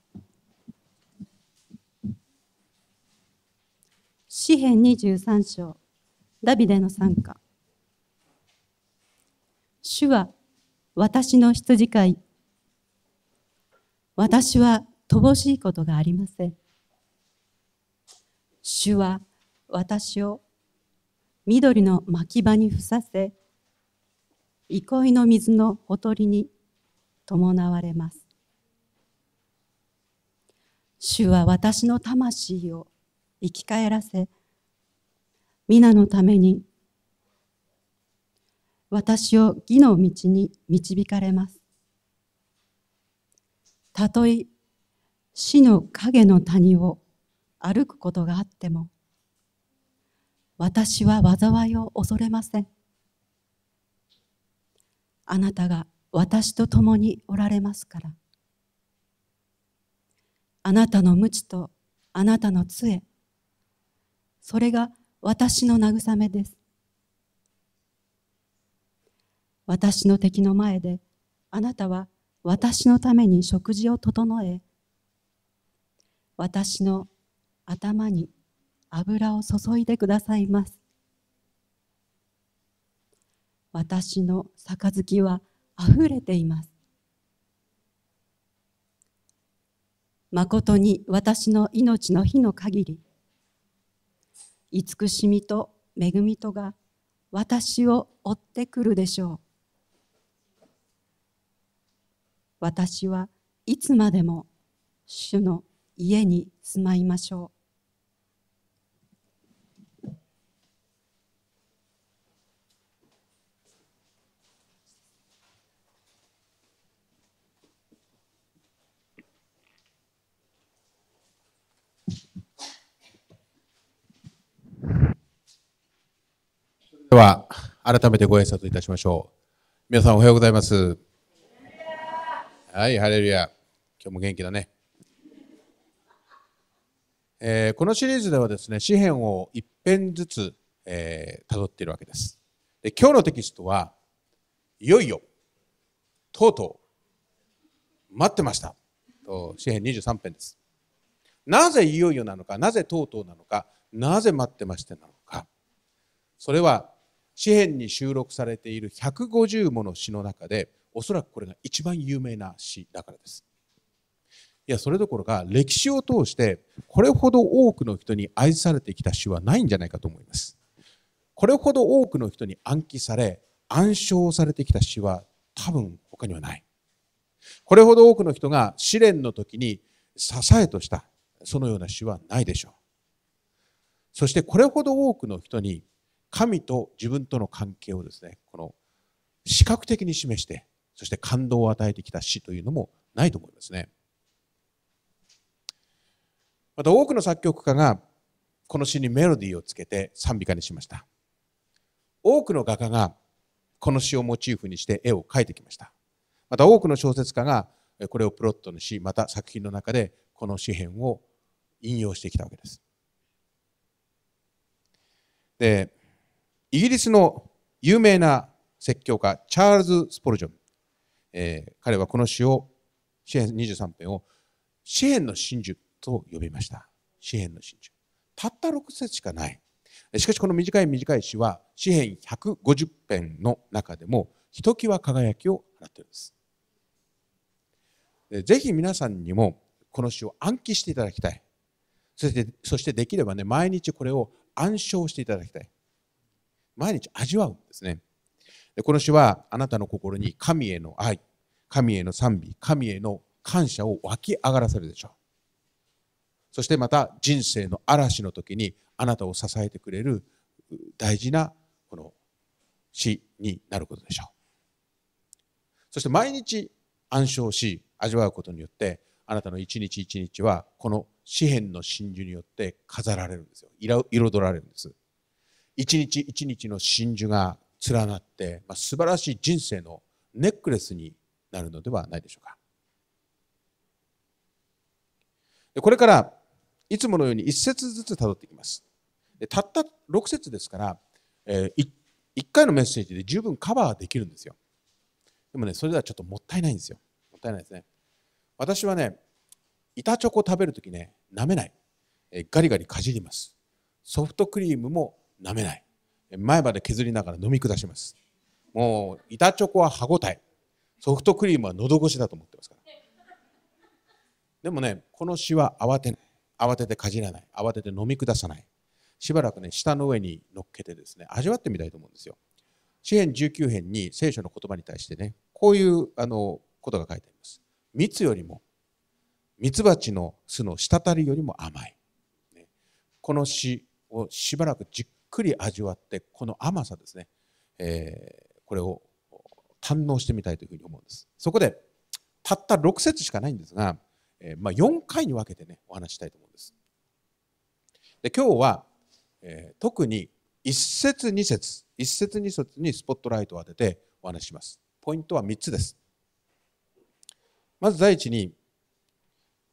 詩編23章、ダビデの参加。主は私の羊飼い。私は乏しいことがありません。主は私を緑の牧場にふさせ、憩いの水のほとりに伴われます。主は私の魂を生き返らせ、皆のために私を義の道に導かれます。たとえ死の影の谷を歩くことがあっても、私は災いを恐れません。あなたが私と共におられますから。あなたの無知とあなたの杖それが私の慰めです私の敵の前であなたは私のために食事を整え私の頭に油を注いでくださいます私の杯はあふれています誠に私の命の日の限り慈しみと恵みとが私を追ってくるでしょう私はいつまでも主の家に住まいましょうでは、改めてご挨拶いたしましょう。皆さんおはようございます。はい、ハレルヤ。今日も元気だね。えー、このシリーズではですね、詩篇を一編ずつ、えー、辿っているわけです。で今日のテキストは、いよいよ、とうとう、待ってました。と詩篇23編です。なぜいよいよなのか、なぜとうとうなのか、なぜ待ってましてなのか。それは詩篇に収録されている150もの詩の中でおそらくこれが一番有名な詩だからです。いやそれどころか歴史を通してこれほど多くの人に愛されてきた詩はないんじゃないかと思います。これほど多くの人に暗記され暗唱されてきた詩は多分他にはない。これほど多くの人が試練の時に支えとしたそのような詩はないでしょう。そしてこれほど多くの人に神と自分との関係をですね、この視覚的に示して、そして感動を与えてきた詩というのもないと思いますね。また多くの作曲家がこの詩にメロディーをつけて賛美歌にしました。多くの画家がこの詩をモチーフにして絵を描いてきました。また多くの小説家がこれをプロットにし、また作品の中でこの詩篇を引用してきたわけです。で、イギリスの有名な説教家、チャールズ・スポルジョン。えー、彼はこの詩を、詩編23編を、詩編の真珠と呼びました。詩編の真珠。たった6節しかない。しかしこの短い短い詩は、詩編150編の中でも、ひときわ輝きを放っているんです。ぜひ皆さんにも、この詩を暗記していただきたい。そして、そしてできればね、毎日これを暗唱していただきたい。毎日味わうんですね。でこの詩はあなたの心に神への愛、神への賛美、神への感謝を湧き上がらせるでしょう。そしてまた人生の嵐の時にあなたを支えてくれる大事なこの詩になることでしょう。そして毎日暗唱し味わうことによってあなたの一日一日はこの詩篇の真珠によって飾られるんですよ彩られるんです一日一日の真珠が連なって、まあ、素晴らしい人生のネックレスになるのではないでしょうか。これからいつものように1節ずつ辿っていきます。たった6節ですから、えー、1回のメッセージで十分カバーできるんですよ。でもね、それではちょっともったいないんですよ。もったいないですね。私はね、板チョコ食べるときね、舐めない、えー、ガリガリかじります。ソフトクリームも舐めない。前歯で削りながら飲み下します。もう、板チョコは歯ごたえ。ソフトクリームは喉越しだと思ってますから。でもね、この詩は慌てない。慌ててかじらない。慌てて飲み下さない。しばらくね、舌の上に乗っけてですね、味わってみたいと思うんですよ。詩編19編に聖書の言葉に対してね、こういうあのことが書いてあります。蜜よりも、蜜蜂の巣の滴りよりも甘い。ね、この詩をしばらくじっくり味わってこの甘さですね、えー、これを堪能してみたいというふうに思うんですそこでたった6節しかないんですが、えー、まあ、4回に分けてねお話したいと思うんですで今日は、えー、特に1節2節1節2節にスポットライトを当ててお話しますポイントは3つですまず第一に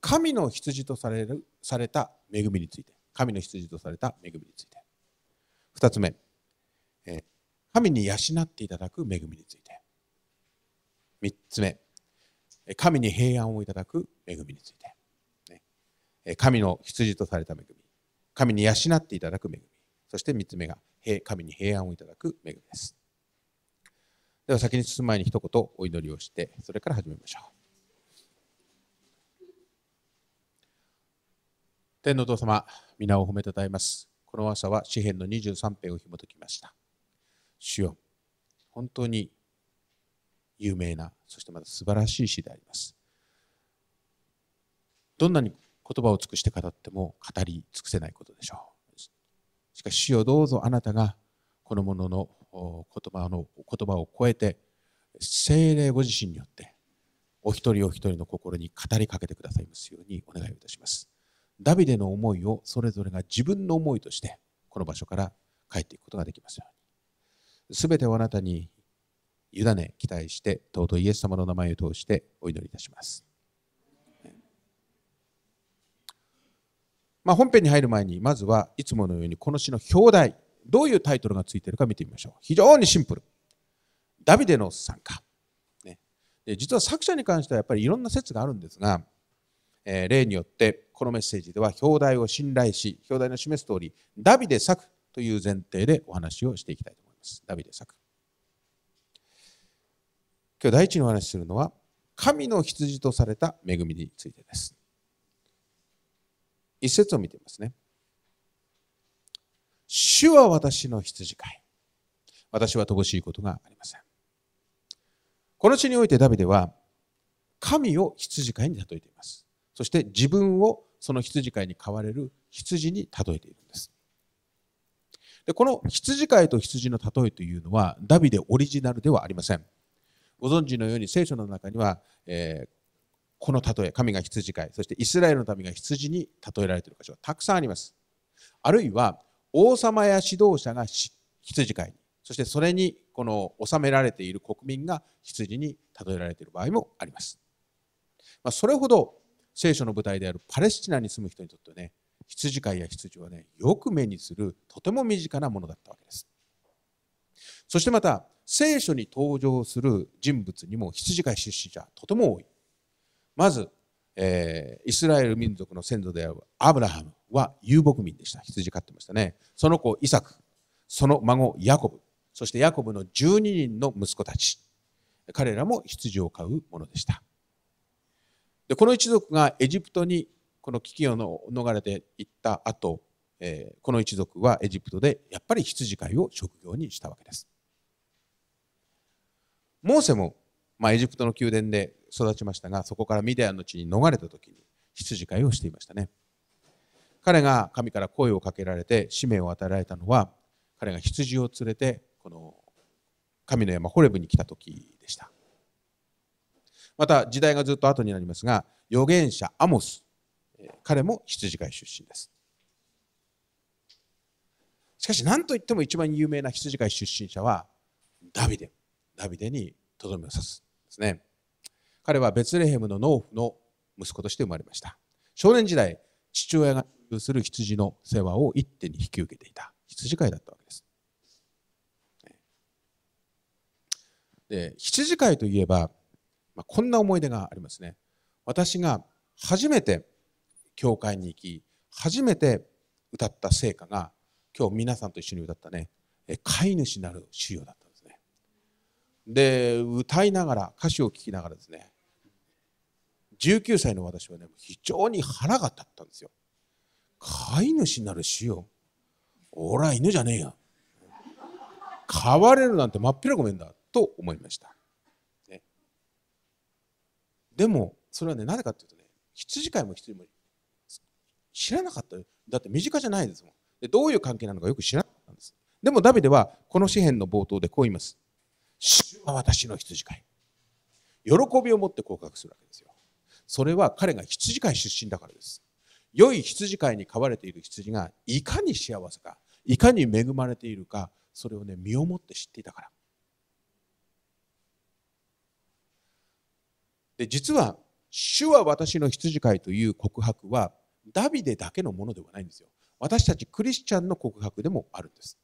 神の羊とされるされた恵みについて神の羊とされた恵みについて2つ目、神に養っていただく恵みについて。3つ目、神に平安をいただく恵みについて。神の羊とされた恵み。神に養っていただく恵み。そして3つ目が、神に平安をいただく恵みです。では先に進む前に一言お祈りをして、それから始めましょう。天皇と様、皆を褒めたたえます。この朝は詩篇の23編を紐解きました。主よ、本当に有名な、そしてまた素晴らしい詩であります。どんなに言葉を尽くして語っても語り尽くせないことでしょう。しかし主よどうぞあなたがこのものの言葉の言葉を超えて精霊ご自身によってお一人お一人の心に語りかけてくださいますようにお願いいたします。ダビデの思いをそれぞれが自分の思いとしてこの場所から帰っていくことができますように。すべてをあなたに委ね、期待して、尊いイエス様の名前を通してお祈りいたします。まあ、本編に入る前に、まずはいつものようにこの詩の表題、どういうタイトルがついているか見てみましょう。非常にシンプル。ダビデの参加。ね、で実は作者に関してはやっぱりいろんな説があるんですが、え例によってこのメッセージでは表題を信頼し表題の示す通りダビデ作という前提でお話をしていきたいと思います。ダビデ作今日第一にお話しするのは神の羊とされた恵みについてです。一節を見てみますね。主は私の羊飼い。私は乏しいことがありません。この地においてダビデは神を羊飼いに例えています。そして自分をその羊飼いに飼われる羊に例えているんです。でこの羊飼いと羊の例えというのはダビデオリジナルではありません。ご存知のように聖書の中には、えー、この例え、神が羊飼い、そしてイスラエルの民が羊に例えられている箇所がたくさんあります。あるいは王様や指導者が羊飼いそしてそれにこの収められている国民が羊に例えられている場合もあります。まあ、それほど聖書の舞台であるパレスチナに住む人にとってね羊飼いや羊はねよく目にするとても身近なものだったわけですそしてまた聖書に登場する人物にも羊飼い出身者とても多いまず、えー、イスラエル民族の先祖であるアブラハムは遊牧民でした羊飼ってましたねその子イサクその孫ヤコブそしてヤコブの12人の息子たち彼らも羊を飼うものでしたでこの一族がエジプトにこの危機をの逃れていった後、えー、この一族はエジプトでやっぱり羊飼いを職業にしたわけです。モーセも、まあ、エジプトの宮殿で育ちましたがそこからミディアンの地に逃れた時に羊飼いをしていましたね。彼が神から声をかけられて使命を与えられたのは彼が羊を連れてこの神の山ホレブに来た時でした。また時代がずっと後になりますが預言者アモス彼も羊飼い出身ですしかし何といっても一番有名な羊飼い出身者はダビデダビデにとどめを刺すですね彼はベツレヘムの農夫の息子として生まれました少年時代父親がする羊の世話を一手に引き受けていた羊飼いだったわけですで羊飼いといえばまあ、こんな思い出がありますね。私が初めて教会に行き、初めて歌った聖歌が、今日皆さんと一緒に歌ったね、飼い主なる主よだったんですね。で、歌いながら、歌詞を聴きながらですね、19歳の私はね、非常に腹が立ったんですよ。飼い主なる主よ。俺は犬じゃねえや。飼われるなんてまっぴらごめんだと思いました。でもそれはねなぜかっていうとね羊飼いも羊も知らなかっただって身近じゃないですもんでどういう関係なのかよく知らなかったんですでもダビデはこの詩篇の冒頭でこう言います「主は私の羊飼い」喜びを持って降格するわけですよそれは彼が羊飼い出身だからです良い羊飼いに飼われている羊がいかに幸せかいかに恵まれているかそれをね身をもって知っていたからで実は「主は私の羊飼い」という告白はダビデだけのものではないんですよ。私たちクリスチャンの告白でもあるんです。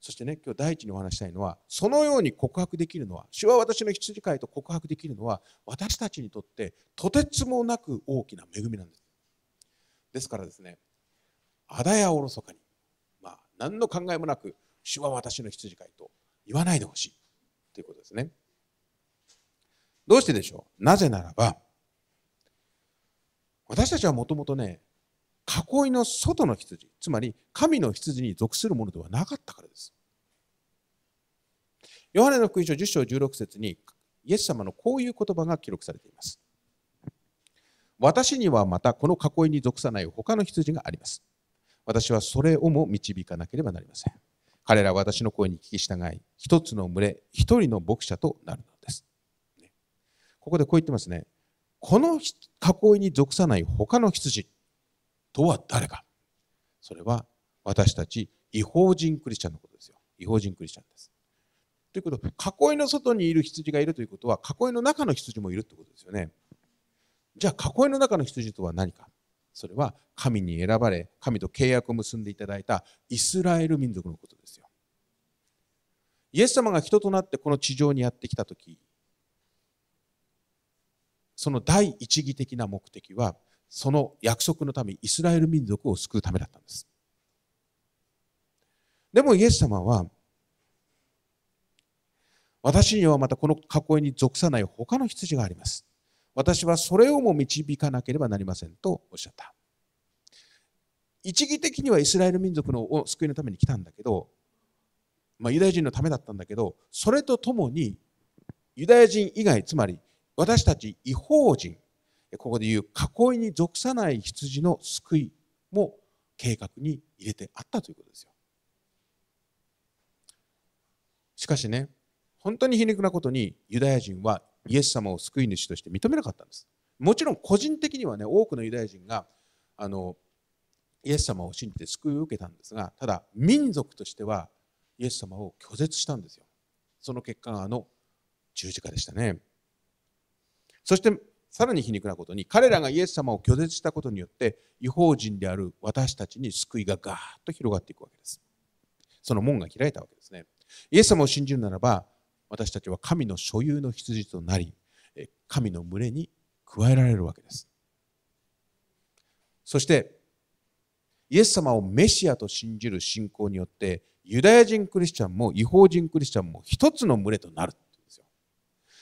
そしてね、今日第一にお話したいのは、そのように告白できるのは、主は私の羊飼いと告白できるのは、私たちにとってとてつもなく大きな恵みなんです。ですからですね、あだやおろそかに、まあ、何の考えもなく、主は私の羊飼いと言わないでほしいということですね。どうしてでしょうなぜならば、私たちはもともとね、囲いの外の羊、つまり神の羊に属するものではなかったからです。ヨハネの福音書10章16節に、イエス様のこういう言葉が記録されています。私にはまたこの囲いに属さない他の羊があります。私はそれをも導かなければなりません。彼らは私の声に聞き従い、一つの群れ、一人の牧者となる。ここでこう言ってますね。この囲いに属さない他の羊とは誰か。それは私たち違法人クリスチャンのことですよ。違法人クリスチャンです。ということ囲いの外にいる羊がいるということは囲いの中の羊もいるということですよね。じゃあ囲いの中の羊とは何かそれは神に選ばれ神と契約を結んでいただいたイスラエル民族のことですよ。イエス様が人となってこの地上にやってきた時その第一義的な目的は、その約束のため、イスラエル民族を救うためだったんです。でもイエス様は、私にはまたこの囲いに属さない他の羊があります。私はそれをも導かなければなりませんとおっしゃった。一義的にはイスラエル民族の救いのために来たんだけど、まあ、ユダヤ人のためだったんだけど、それとともにユダヤ人以外、つまり私たち違法人、ここでいう囲いに属さない羊の救いも計画に入れてあったということですよ。しかしね、本当に皮肉なことにユダヤ人はイエス様を救い主として認めなかったんです。もちろん個人的にはね、多くのユダヤ人があのイエス様を信じて救いを受けたんですが、ただ民族としてはイエス様を拒絶したんですよ。その結果があの十字架でしたね。そしてさらに皮肉なことに彼らがイエス様を拒絶したことによって違法人である私たちに救いがガーッと広がっていくわけです。その門が開いたわけですね。イエス様を信じるならば私たちは神の所有の羊となり神の群れに加えられるわけです。そしてイエス様をメシアと信じる信仰によってユダヤ人クリスチャンも違法人クリスチャンも一つの群れとなるんですよ。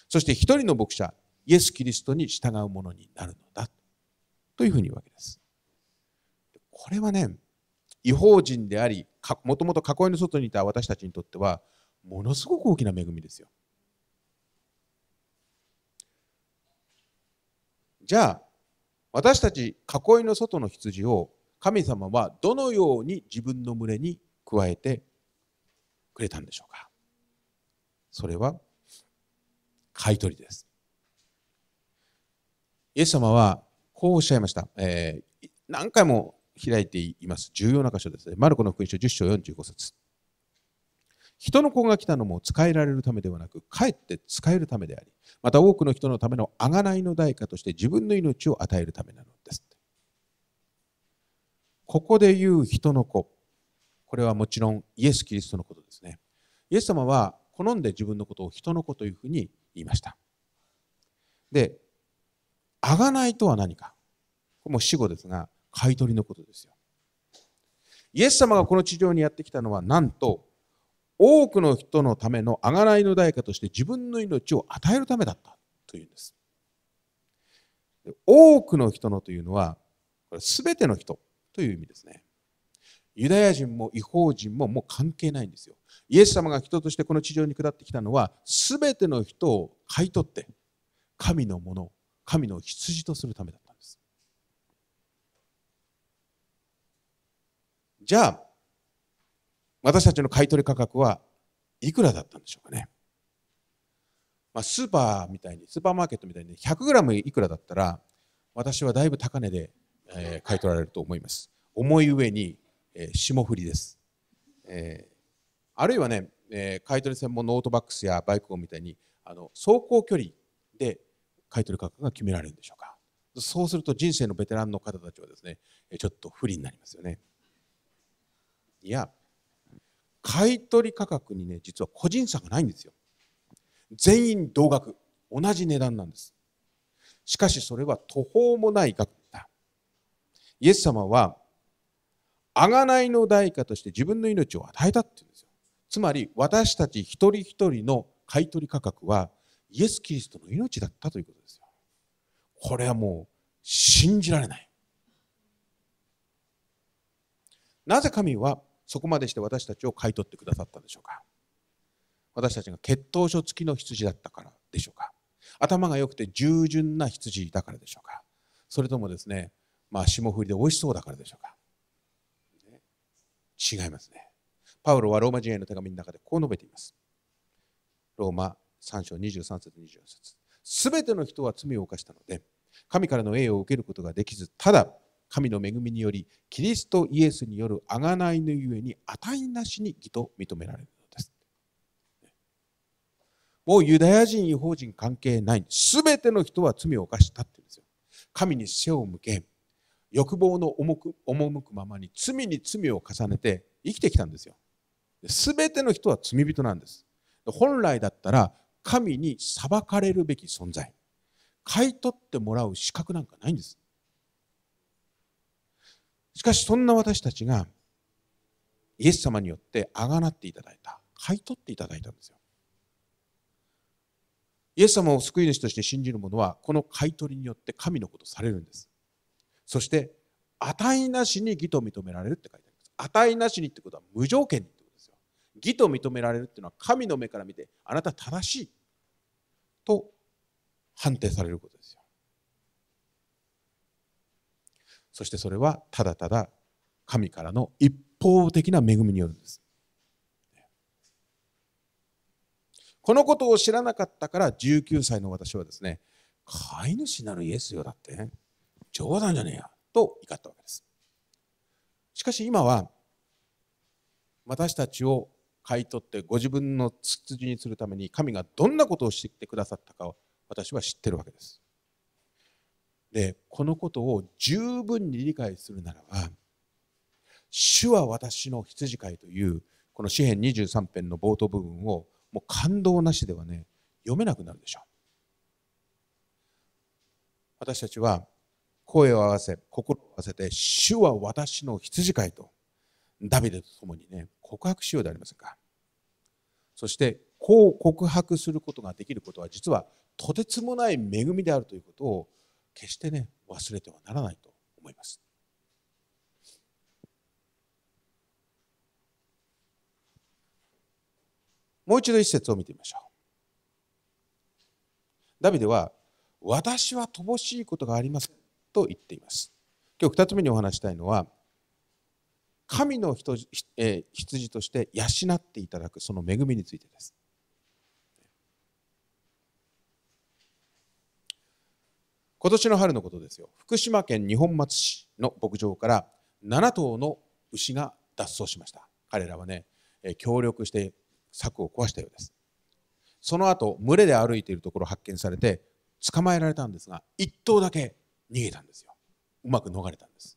そして一人の牧者イエス・キリストに従うものになるのだというふうに言うわけです。これはね違法人でありもともと囲いの外にいた私たちにとってはものすごく大きな恵みですよ。じゃあ私たち囲いの外の羊を神様はどのように自分の群れに加えてくれたんでしょうかそれは買い取りですイエス様はこうおっしゃいました。えー、何回も開いています。重要な箇所ですね。マルコの福音書10章45節人の子が来たのも使えられるためではなく、かえって使えるためであり、また多くの人のための贖いの代価として自分の命を与えるためなのです。ここで言う人の子、これはもちろんイエス・キリストのことですね。イエス様は好んで自分のことを人の子というふうに言いました。で、贖がないとは何か。これも死後ですが、買い取りのことですよ。イエス様がこの地上にやってきたのは、なんと、多くの人のためのあがないの代価として自分の命を与えるためだったというんです。多くの人のというのは、これ全ての人という意味ですね。ユダヤ人も違法人ももう関係ないんですよ。イエス様が人としてこの地上に下ってきたのは、全ての人を買い取って、神のもの、神の羊とするためだったんです。じゃあ、私たちの買い取り価格はいくらだったんでしょうかね。まあ、スーパーみたいに、スーパーマーケットみたいに 100g いくらだったら、私はだいぶ高値で、え買い取られると思います。重い上に、えー、霜降りです。えー、あるいはね、え買い取り専門のオートバックスやバイクをみたいにあの走行距離で買取価格が決められるんでしょうかそうすると人生のベテランの方たちはですねちょっと不利になりますよねいや買取価格にね実は個人差がないんですよ全員同額同じ値段なんですしかしそれは途方もない額だイエス様は贖いの代価として自分の命を与えたっていうんですよつまり私たち一人一人の買取価格はイエス・キリストの命だったということですよ。これはもう信じられない。なぜ神はそこまでして私たちを買い取ってくださったんでしょうか私たちが血統書付きの羊だったからでしょうか頭が良くて従順な羊だからでしょうかそれともですね、まあ、霜降りで美味しそうだからでしょうか、違いますね。パウロはローマ人への手紙の中でこう述べています。ローマ3章23節24節すべての人は罪を犯したので、神からの栄誉を受けることができず、ただ、神の恵みにより、キリストイエスによる贖いのゆえに値なしに義と認められるのです。もうユダヤ人、違法人関係ない。すべての人は罪を犯したって言うんですよ。神に背を向け、欲望の赴くままに罪に罪を重ねて生きてきたんですよ。すべての人は罪人なんです。本来だったら神に裁かれるべき存在買い取ってもらう資格なんかないんですしかしそんな私たちがイエス様によってあがなっていただいた買い取っていただいたんですよイエス様を救い主として信じる者はこの買い取りによって神のことされるんですそして値なしに義と認められるって書いてあります値なしにってことは無条件に義と認められるっていうのは神の目から見てあなた正しいと判定されることですよ。そしてそれはただただ神からの一方的な恵みによるんです。このことを知らなかったから19歳の私はですね、飼い主なるイエスよだって、冗談じゃねえやと怒ったわけです。しかし今は私たちを買い取ってご自分の羊にするために神がどんなことをしてきてくださったかを私は知ってるわけです。でこのことを十分に理解するならば「主は私の羊飼い」というこの詩編23編の冒頭部分をもう感動なしではね読めなくなるでしょう。私たちは声を合わせ心を合わせて「主は私の羊飼い」とダビデと共にね告白しようではありませんかそしてこう告白することができることは実はとてつもない恵みであるということを決してね忘れてはならないと思いますもう一度一節を見てみましょうダビデは「私は乏しいことがありません」と言っています今日二つ目にお話したいのは神の羊,、え羊として養っていただくその恵みについてです。今年の春のことですよ福島県二本松市の牧場から7頭の牛が脱走しました彼らはね協力して柵を壊したようですその後群れで歩いているところ発見されて捕まえられたんですが1頭だけ逃げたんですようまく逃れたんです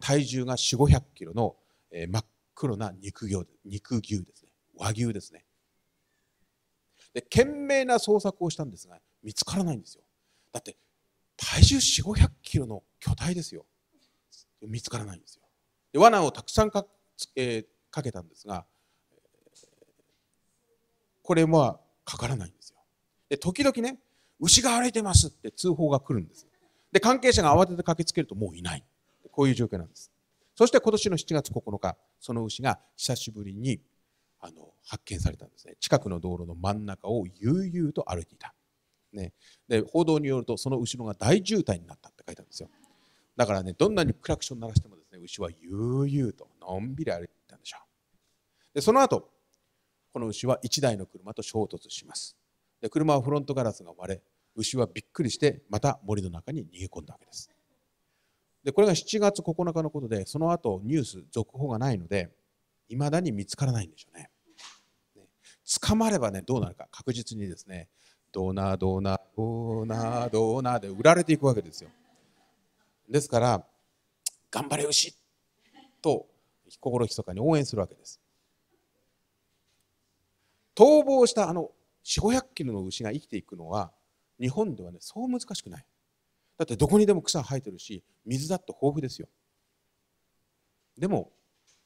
体重が4 5 0 0キロの真っ黒な肉牛肉牛ですね和牛ですねで懸命な捜索をしたんですが見つからないんですよだって体重4 5 0 0キロの巨体ですよ見つからないんですよで罠をたくさんか,、えー、かけたんですがこれもかからないんですよで時々ね牛が歩いてますって通報が来るんですで関係者が慌てて駆けつけるともういないこういう状況なんです。そして今年の7月9日、その牛が久しぶりにあの発見されたんですね。近くの道路の真ん中を悠々と歩いていた。ね、で報道によると、その後ろが大渋滞になったって書いてあるんですよ。だからね、どんなにクラクション鳴らしてもですね、牛は悠々とのんびり歩いてたんでしょう。で、その後、この牛は1台の車と衝突します。で、車はフロントガラスが割れ、牛はびっくりして、また森の中に逃げ込んだわけです。でこれが7月9日のことでその後ニュース続報がないのでいまだに見つからないんでしょうね。ね捕まればねどうなるか確実にですねドーナードーナードーナードーナーで売られていくわけですよ。ですから頑張れ牛と心ひそかに応援するわけです。逃亡したあの4 5 0 0キロの牛が生きていくのは日本ではねそう難しくない。だってどこにでも草生えてるし水だって豊富ですよでも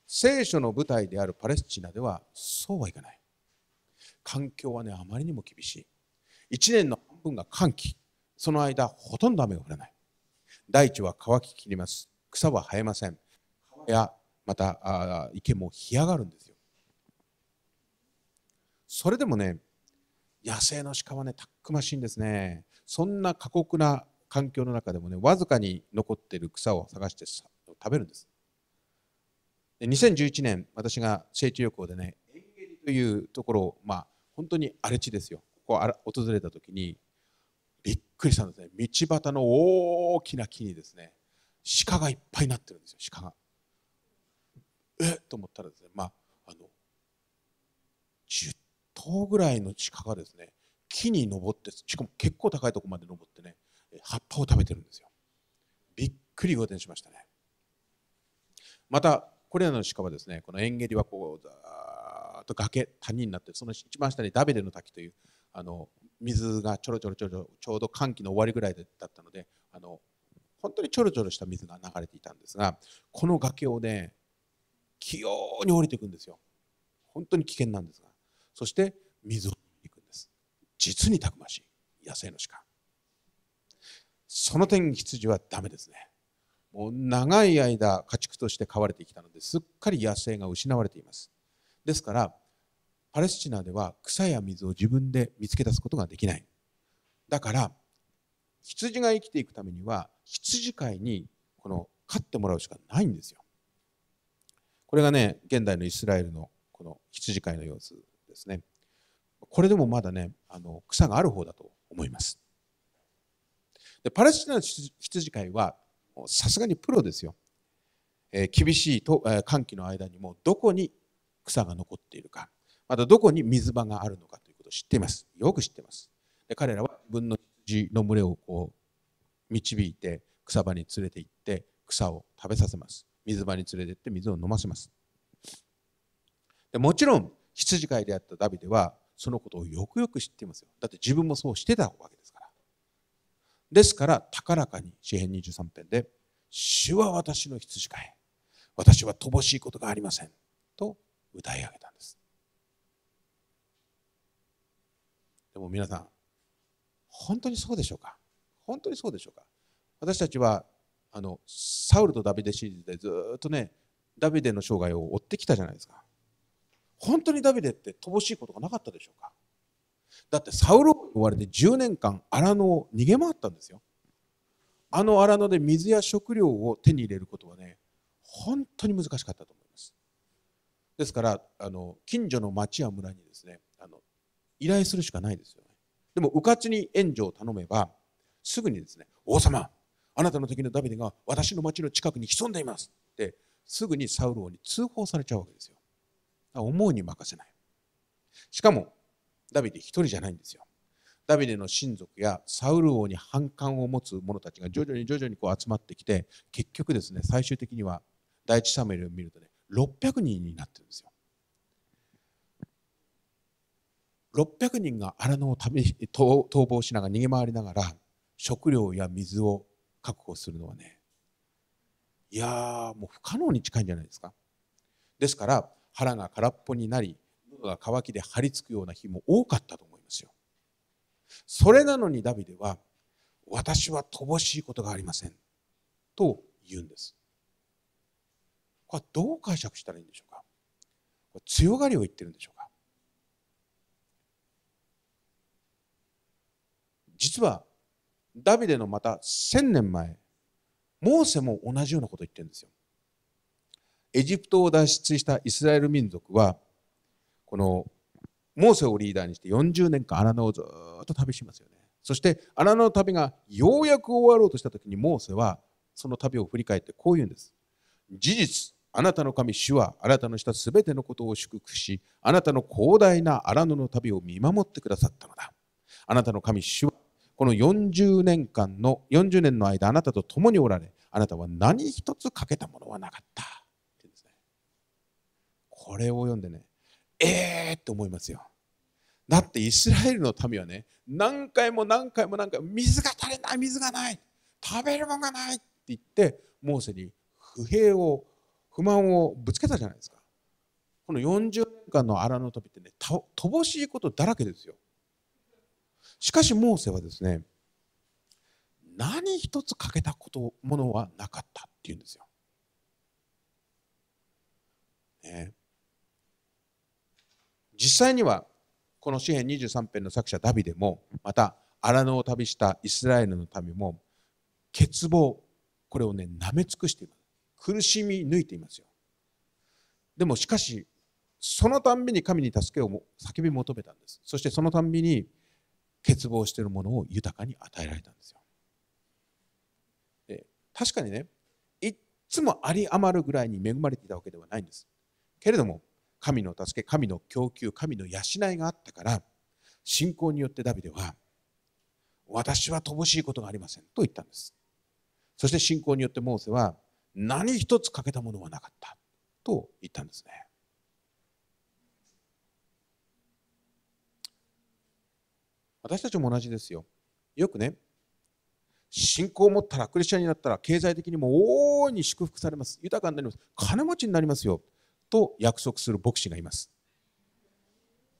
聖書の舞台であるパレスチナではそうはいかない環境はねあまりにも厳しい1年の半分が寒気その間ほとんど雨が降らない大地は乾ききります草は生えません川やまたあ池も干上がるんですよそれでもね野生の鹿はねたくましいんですねそんな過酷な環境の中でもねわずかに残っている草を探して食べるんですで2011年私が成地旅行でねエンゲリというところをまあ本当に荒れ地ですよここ訪れた時にびっくりしたんですね道端の大きな木にですね鹿がいっぱいなってるんですよ鹿が。えっと思ったらですねまああの10頭ぐらいの鹿がですね木に登ってしかも結構高いところまで登ってね葉っぱを食べてるんですよ。びっくり仰天しましたね。また、これらの鹿はですね、このンゲではこう、ざーっと崖、谷になって、その一番下にダビデの滝という、あの水がちょろちょろちょろちょうど寒気の終わりぐらいだったのであの本当にちょろちょろした水が流れていたんですがこの崖をね器用に降りていくんですよ本当に危険なんですがそして水をいくんです実にたくましい野生の鹿その点羊はダメですねもう長い間家畜として飼われてきたのですっかり野生が失われていますですからパレスチナでは草や水を自分で見つけ出すことができないだから羊が生きていくためには羊飼いにこの飼ってもらうしかないんですよこれがね現代のイスラエルのこの羊飼いの様子ですねこれでもまだねあの草がある方だと思いますでパレスチナの羊飼いはさすがにプロですよ、えー、厳しいと、えー、寒気の間にもどこに草が残っているかまたどこに水場があるのかということを知っていますよく知っていますで彼らは分の羊の群れをこう導いて草場に連れて行って草を食べさせます水場に連れて行って水を飲ませますでもちろん羊飼いであったダビデはそのことをよくよく知っていますよだって自分もそうしてたわけですですから高らかに詩編23編で「主は私の羊飼い私は乏しいことがありません」と歌い上げたんですでも皆さん本当にそうでしょうか本当にそうでしょうか私たちはあのサウルとダビデシリーズでずっとねダビデの生涯を追ってきたじゃないですか本当にダビデって乏しいことがなかったでしょうかだってサウロ王に追われて10年間荒野を逃げ回ったんですよあの荒野で水や食料を手に入れることはね本当に難しかったと思いますですからあの近所の町や村にですねあの依頼するしかないですよねでもうかちに援助を頼めばすぐにですね王様あなたの敵のダビデが私の町の近くに潜んでいますってすぐにサウル王に通報されちゃうわけですよ思うに任せないしかもダビデ一人じゃないんですよ。ダビデの親族やサウル王に反感を持つ者たちが徐々に徐々にこう集まってきて結局ですね最終的には第一サムエルを見るとね600人になってるんですよ。600人が荒野を旅逃亡しながら逃げ回りながら食料や水を確保するのはねいやもう不可能に近いんじゃないですか。ですから腹が空っぽになりが乾きで張り付くような日も多かったと思いますよ。それなのにダビデは、私は乏しいことがありません。と言うんです。これはどう解釈したらいいんでしょうか強がりを言ってるんでしょうか実はダビデのまた千年前モーセも同じようなことを言ってるんですよエジプトを脱出したイスラエル民族はこのモーセをリーダーにして40年間荒野をずっと旅しますよねそして荒野の旅がようやく終わろうとした時にモーセはその旅を振り返ってこう言うんです事実あなたの神主はあなたのしたすべてのことを祝福しあなたの広大な荒野の旅を見守ってくださったのだあなたの神主はこの40年間の40年の間あなたと共におられあなたは何一つ欠けたものはなかったこれを読んでねえーって思いますよ。だってイスラエルの民はね、何回も何回も何回も水が足りない、水がない、食べるものがないって言って、モーセに不平を、不満をぶつけたじゃないですか。この40年間の荒野旅ってね、乏しいことだらけですよ。しかしモーセはですね、何一つ欠けたことものはなかったっていうんですよ。ね、実際にはこの詩編23編の作者ダビデもまた荒野を旅したイスラエルの民も欠乏これをね舐め尽くしています苦しみ抜いていますよでもしかしそのたんびに神に助けを叫び求めたんですそしてそのたんびに欠乏しているものを豊かに与えられたんですよで確かにねいっつもあり余るぐらいに恵まれていたわけではないんですけれども神の助け神の供給神の養いがあったから信仰によってダビデは私は乏しいことがありませんと言ったんですそして信仰によってモーセは何一つ欠けたものはなかったと言ったんですね私たちも同じですよよくね信仰を持ったらクリスチャンになったら経済的にも大いに祝福されます豊かになります金持ちになりますよと約束する牧師がいます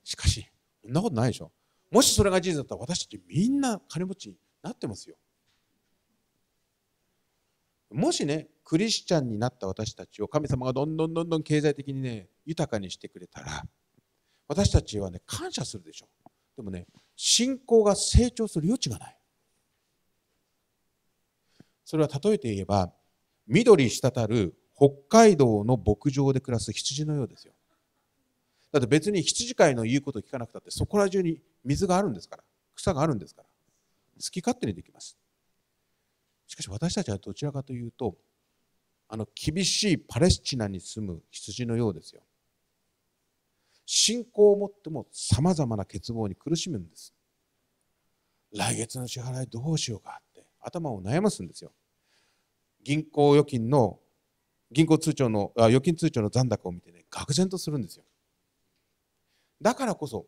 しかしそんなことないでしょもしそれが事実だったら私たちみんな金持ちになってますよもしねクリスチャンになった私たちを神様がどんどんどんどん経済的にね豊かにしてくれたら私たちはね感謝するでしょでもね信仰が成長する余地がないそれは例えて言えば緑滴る北海道の牧場で暮らす羊のようですよ。だって別に羊飼いの言うことを聞かなくたってそこら中に水があるんですから草があるんですから好き勝手にできますしかし私たちはどちらかというとあの厳しいパレスチナに住む羊のようですよ信仰を持ってもさまざまな欠乏に苦しむんです来月の支払いどうしようかって頭を悩ますんですよ銀行預金の銀行通帳のあ預金通帳の残高を見てね愕然とするんですよだからこそ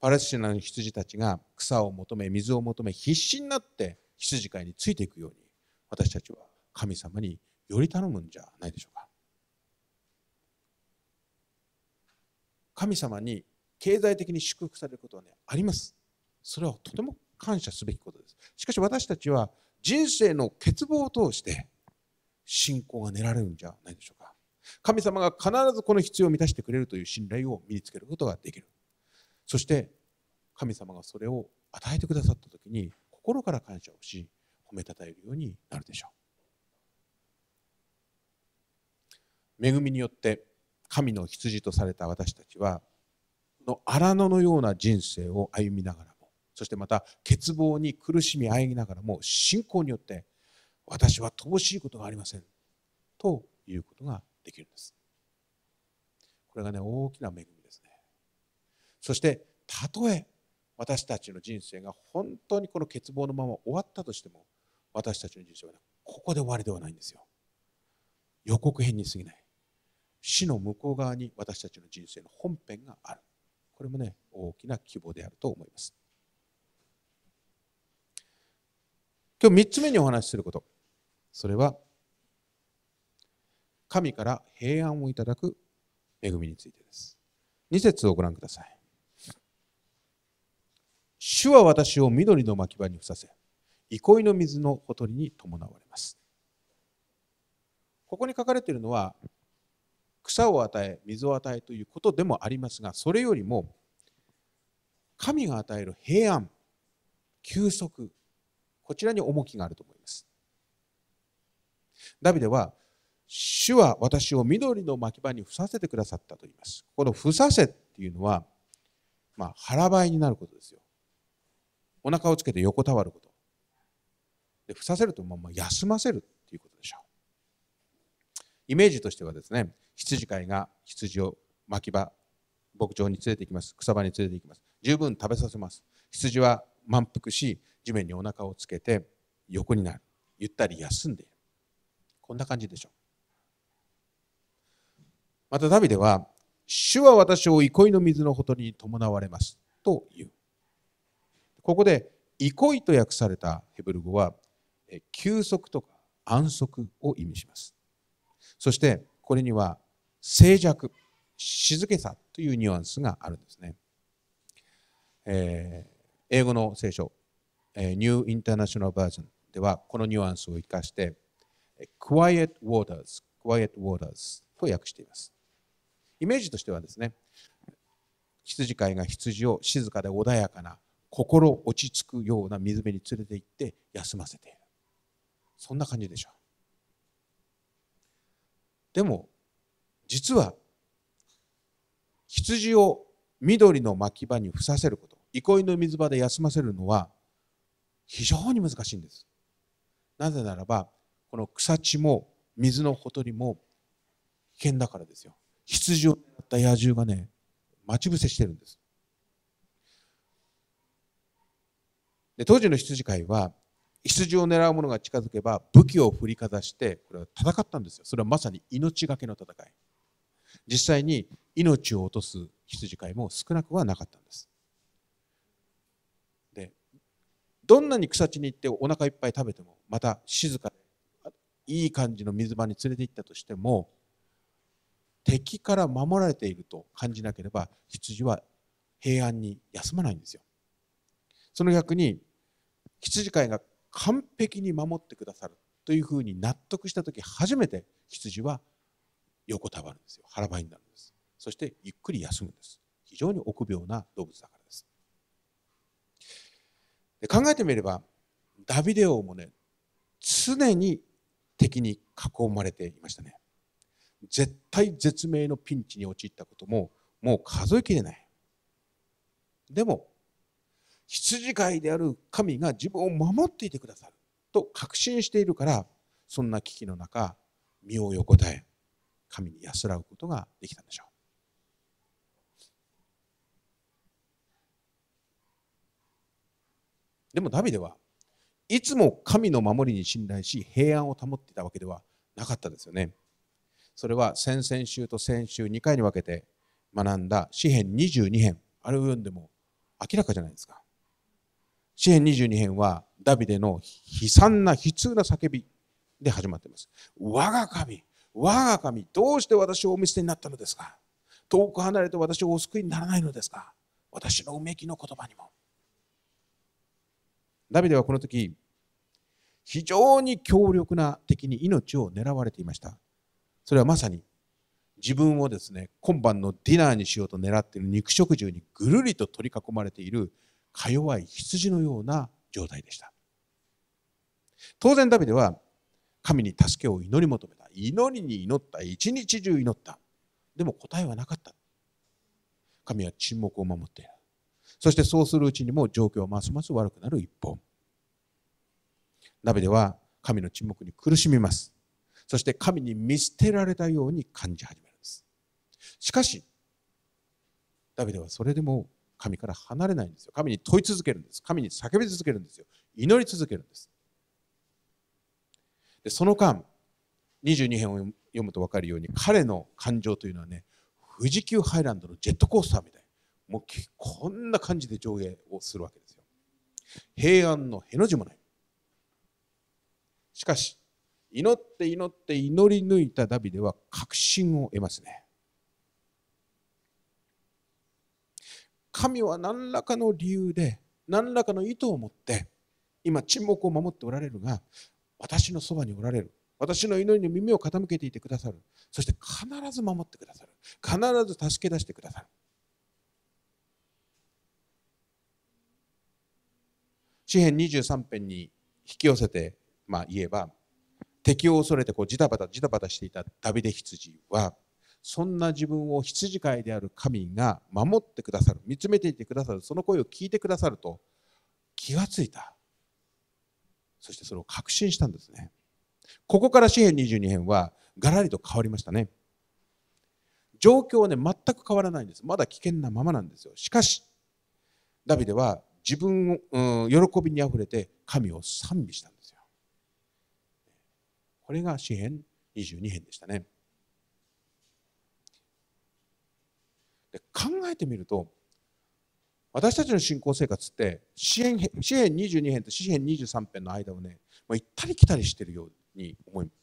パレスチナの羊たちが草を求め水を求め必死になって羊飼いについていくように私たちは神様により頼むんじゃないでしょうか神様に経済的に祝福されることはねありますそれはとても感謝すべきことですしかし私たちは人生の欠乏を通して信仰が練られるんじゃないでしょうか神様が必ずこの必要を満たしてくれるという信頼を身につけることができるそして神様がそれを与えてくださった時に心から感謝をし褒めたたえるようになるでしょう恵みによって神の羊とされた私たちはの荒野のような人生を歩みながらもそしてまた欠乏に苦しみあえぎながらも信仰によって私は乏しいことがありませんということができるんですこれがね大きな恵みですねそしてたとえ私たちの人生が本当にこの欠乏のまま終わったとしても私たちの人生は、ね、ここで終わりではないんですよ予告編に過ぎない死の向こう側に私たちの人生の本編があるこれもね大きな希望であると思います今日3つ目にお話しすることそれは神から平安をいただく恵みについてです。二節をご覧ください。主は私を緑の牧場にふさせ、憩いの水のほとりに伴われます。ここに書かれているのは、草を与え、水を与えということでもありますが、それよりも、神が与える平安、休息、こちらに重きがあると思います。ダビデは主は私を緑の牧場に伏させてくださったと言います。この伏させっていうのは、まあ、腹ばいになることですよ。お腹をつけて横たわること。で、ふさせると、まあ、休ませるっていうことでしょう。イメージとしてはですね、羊飼いが羊を牧場、牧場に連れて行きます。草場に連れて行きます。十分食べさせます。羊は満腹し、地面にお腹をつけて横になる。ゆったり休んでいる。こんな感じでしょう。またダビデは、主は私を憩いの水のほとりに伴われますと言う。ここで、憩いと訳されたヘブル語は、休息とか安息を意味します。そして、これには静寂、静けさというニュアンスがあるんですね。えー、英語の聖書、ニューインターナショナルバージョンではこのニュアンスを生かして quiet waters, quiet waters と訳しています。イメージとしてはですね、羊飼いが羊を静かで穏やかな、心落ち着くような水辺に連れて行って休ませている。そんな感じでしょう。でも、実は、羊を緑の牧場にふさせること、憩いの水場で休ませるのは非常に難しいんです。なぜならば、この草地も水のほとりも危険だからですよ羊を狙った野獣がね待ち伏せしてるんですで当時の羊飼いは羊を狙う者が近づけば武器を振りかざしてこれは戦ったんですよそれはまさに命がけの戦い実際に命を落とす羊飼いも少なくはなかったんですでどんなに草地に行ってお腹いっぱい食べてもまた静かでいい感じの水場に連れて行ったとしても敵から守られていると感じなければ羊は平安に休まないんですよ。その逆に羊飼いが完璧に守ってくださるというふうに納得した時初めて羊は横たわるんですよ腹ばいになるんですそしてゆっくり休むんです非常に臆病な動物だからですで考えてみればダビデ王もね常に敵に囲まれていましたね絶対絶命のピンチに陥ったことももう数えきれないでも羊飼いである神が自分を守っていてくださると確信しているからそんな危機の中身を横たえ神に安らぐことができたんでしょうでもダビデはいつも神の守りに信頼し平安を保っていたわけではなかったですよね。それは先々週と先週2回に分けて学んだ詩編22編あれを読んでも明らかじゃないですか。詩編22編はダビデの悲惨な悲痛な叫びで始まっています。我が神、我が神、どうして私をお見捨てになったのですか遠く離れて私をお救いにならないのですか私のうめきの言葉にも。ダビデはこの時、非常に強力な敵に命を狙われていましたそれはまさに自分をですね今晩のディナーにしようと狙っている肉食獣にぐるりと取り囲まれているか弱い羊のような状態でした当然ダビデは神に助けを祈り求めた祈りに祈った一日中祈ったでも答えはなかった神は沈黙を守っているそしてそうするうちにも状況はますます悪くなる一方ダビデは神の沈黙に苦しみます。そして神に見捨てられたように感じ始めるんです。しかし、ダビデはそれでも神から離れないんですよ。神に問い続けるんです。神に叫び続けるんですよ。祈り続けるんです。でその間、22編を読むと分かるように、彼の感情というのはね、富士急ハイランドのジェットコースターみたい。もうこんな感じで上下をするわけですよ。平安のへの字もない。しかし祈って祈って祈り抜いたダビデは確信を得ますね神は何らかの理由で何らかの意図を持って今沈黙を守っておられるが私のそばにおられる私の祈りに耳を傾けていてくださるそして必ず守ってくださる必ず助け出してくださる詩編23編に引き寄せてまあ、言えば敵を恐れてこうジタバタジタバタしていたダビデ羊はそんな自分を羊飼いである神が守ってくださる見つめていてくださるその声を聞いてくださると気がついたそしてそれを確信したんですねここから詩編22編はがらりと変わりましたね状況はね全く変わらないんですまだ危険なままなんですよしかしダビデは自分を、うん、喜びにあふれて神を賛美したんですこれが詩編22編でしたね。で考えてみると私たちの信仰生活って詩編詩編22編と詩編23編の間をね、まあ、行ったり来たりしているように思います。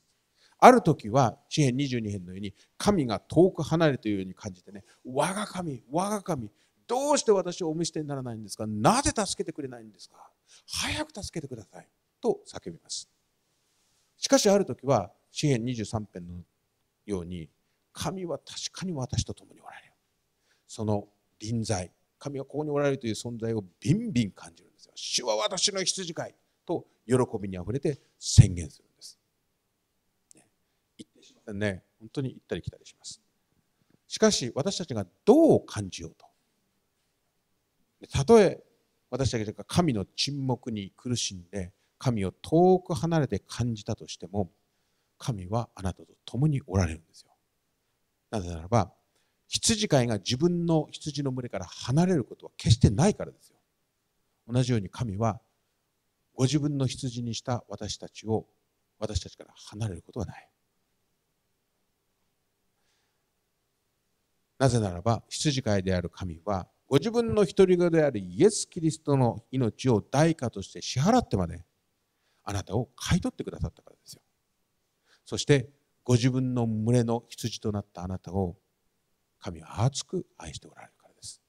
ある時は詩編22編のように神が遠く離れているように感じてね我が神我が神どうして私をお見捨てにならないんですかなぜ助けてくれないんですか早く助けてくださいと叫びますしかしある時は詩篇23編のように神は確かに私と共におられるその臨在神はここにおられるという存在をビンビン感じるんですよ主は私の羊飼いと喜びにあふれて宣言するんです、ね、言ってしまったね本当に行ったり来たりしますしかし私たちがどう感じようとたとえ私たちが神の沈黙に苦しんで神を遠く離れて感じたとしても神はあなたと共におられるんですよなぜならば羊飼いが自分の羊の群れから離れることは決してないからですよ同じように神はご自分の羊にした私たちを私たちから離れることはないなぜならば羊飼いである神はご自分の独り子であるイエス・キリストの命を代価として支払ってまであなたを買い取ってくださったからですよそしてご自分の群れの羊となったあなたを神は熱く愛しておられるからです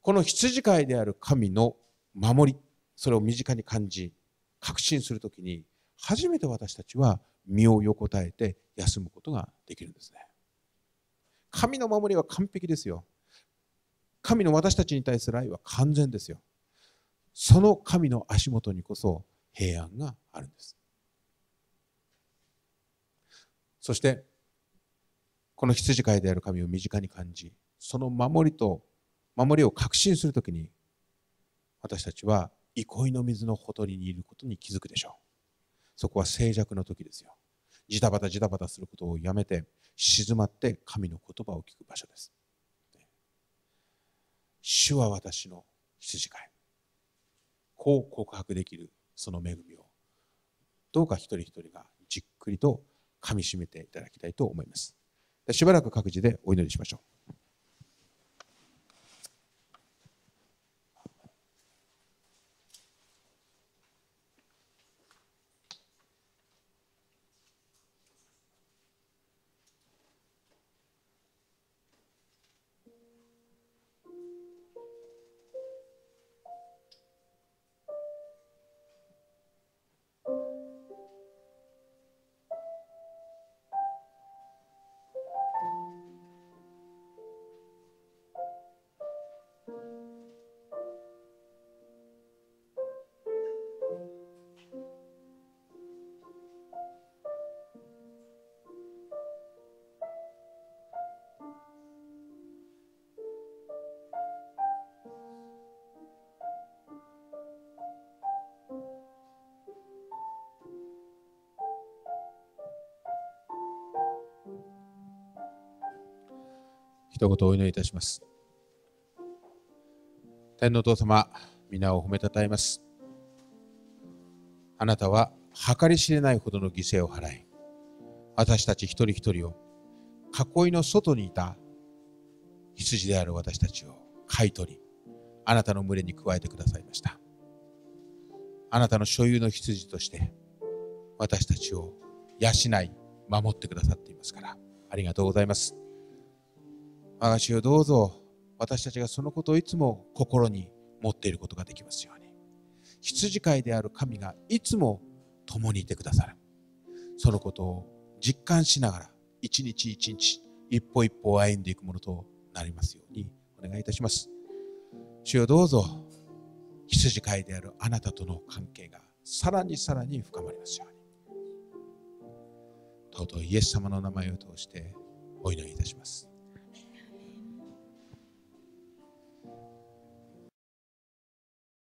この羊飼いである神の守りそれを身近に感じ確信するときに初めて私たちは身を横たえて休むことができるんですね神の守りは完璧ですよ神の私たちに対する愛は完全ですよその神の足元にこそ平安があるんですそしてこの羊飼いである神を身近に感じその守りと守りを確信するときに私たちは憩いの水のほとりにいることに気づくでしょうそこは静寂の時ですよジタバタジタバタすることをやめて静まって神の言葉を聞く場所です主は私の羊飼いこう告白できるその恵みをどうか一人一人がじっくりとかみしめていただきたいと思いますしばらく各自でお祈りしましょう一言お祈りいたします。天皇父様、皆を褒めたたえます。あなたは計り知れないほどの犠牲を払い、私たち一人一人を囲いの外にいた羊である私たちを買い取り、あなたの群れに加えてくださいました。あなたの所有の羊として、私たちを養い、守ってくださっていますから、ありがとうございます。私をどうぞ私たちがそのことをいつも心に持っていることができますように羊飼いである神がいつも共にいてくださるそのことを実感しながら一日一日一歩一歩歩んでいくものとなりますようにお願いいたします主よどうぞ羊飼いであるあなたとの関係がさらにさらに深まりますように尊いイエス様の名前を通してお祈りいたします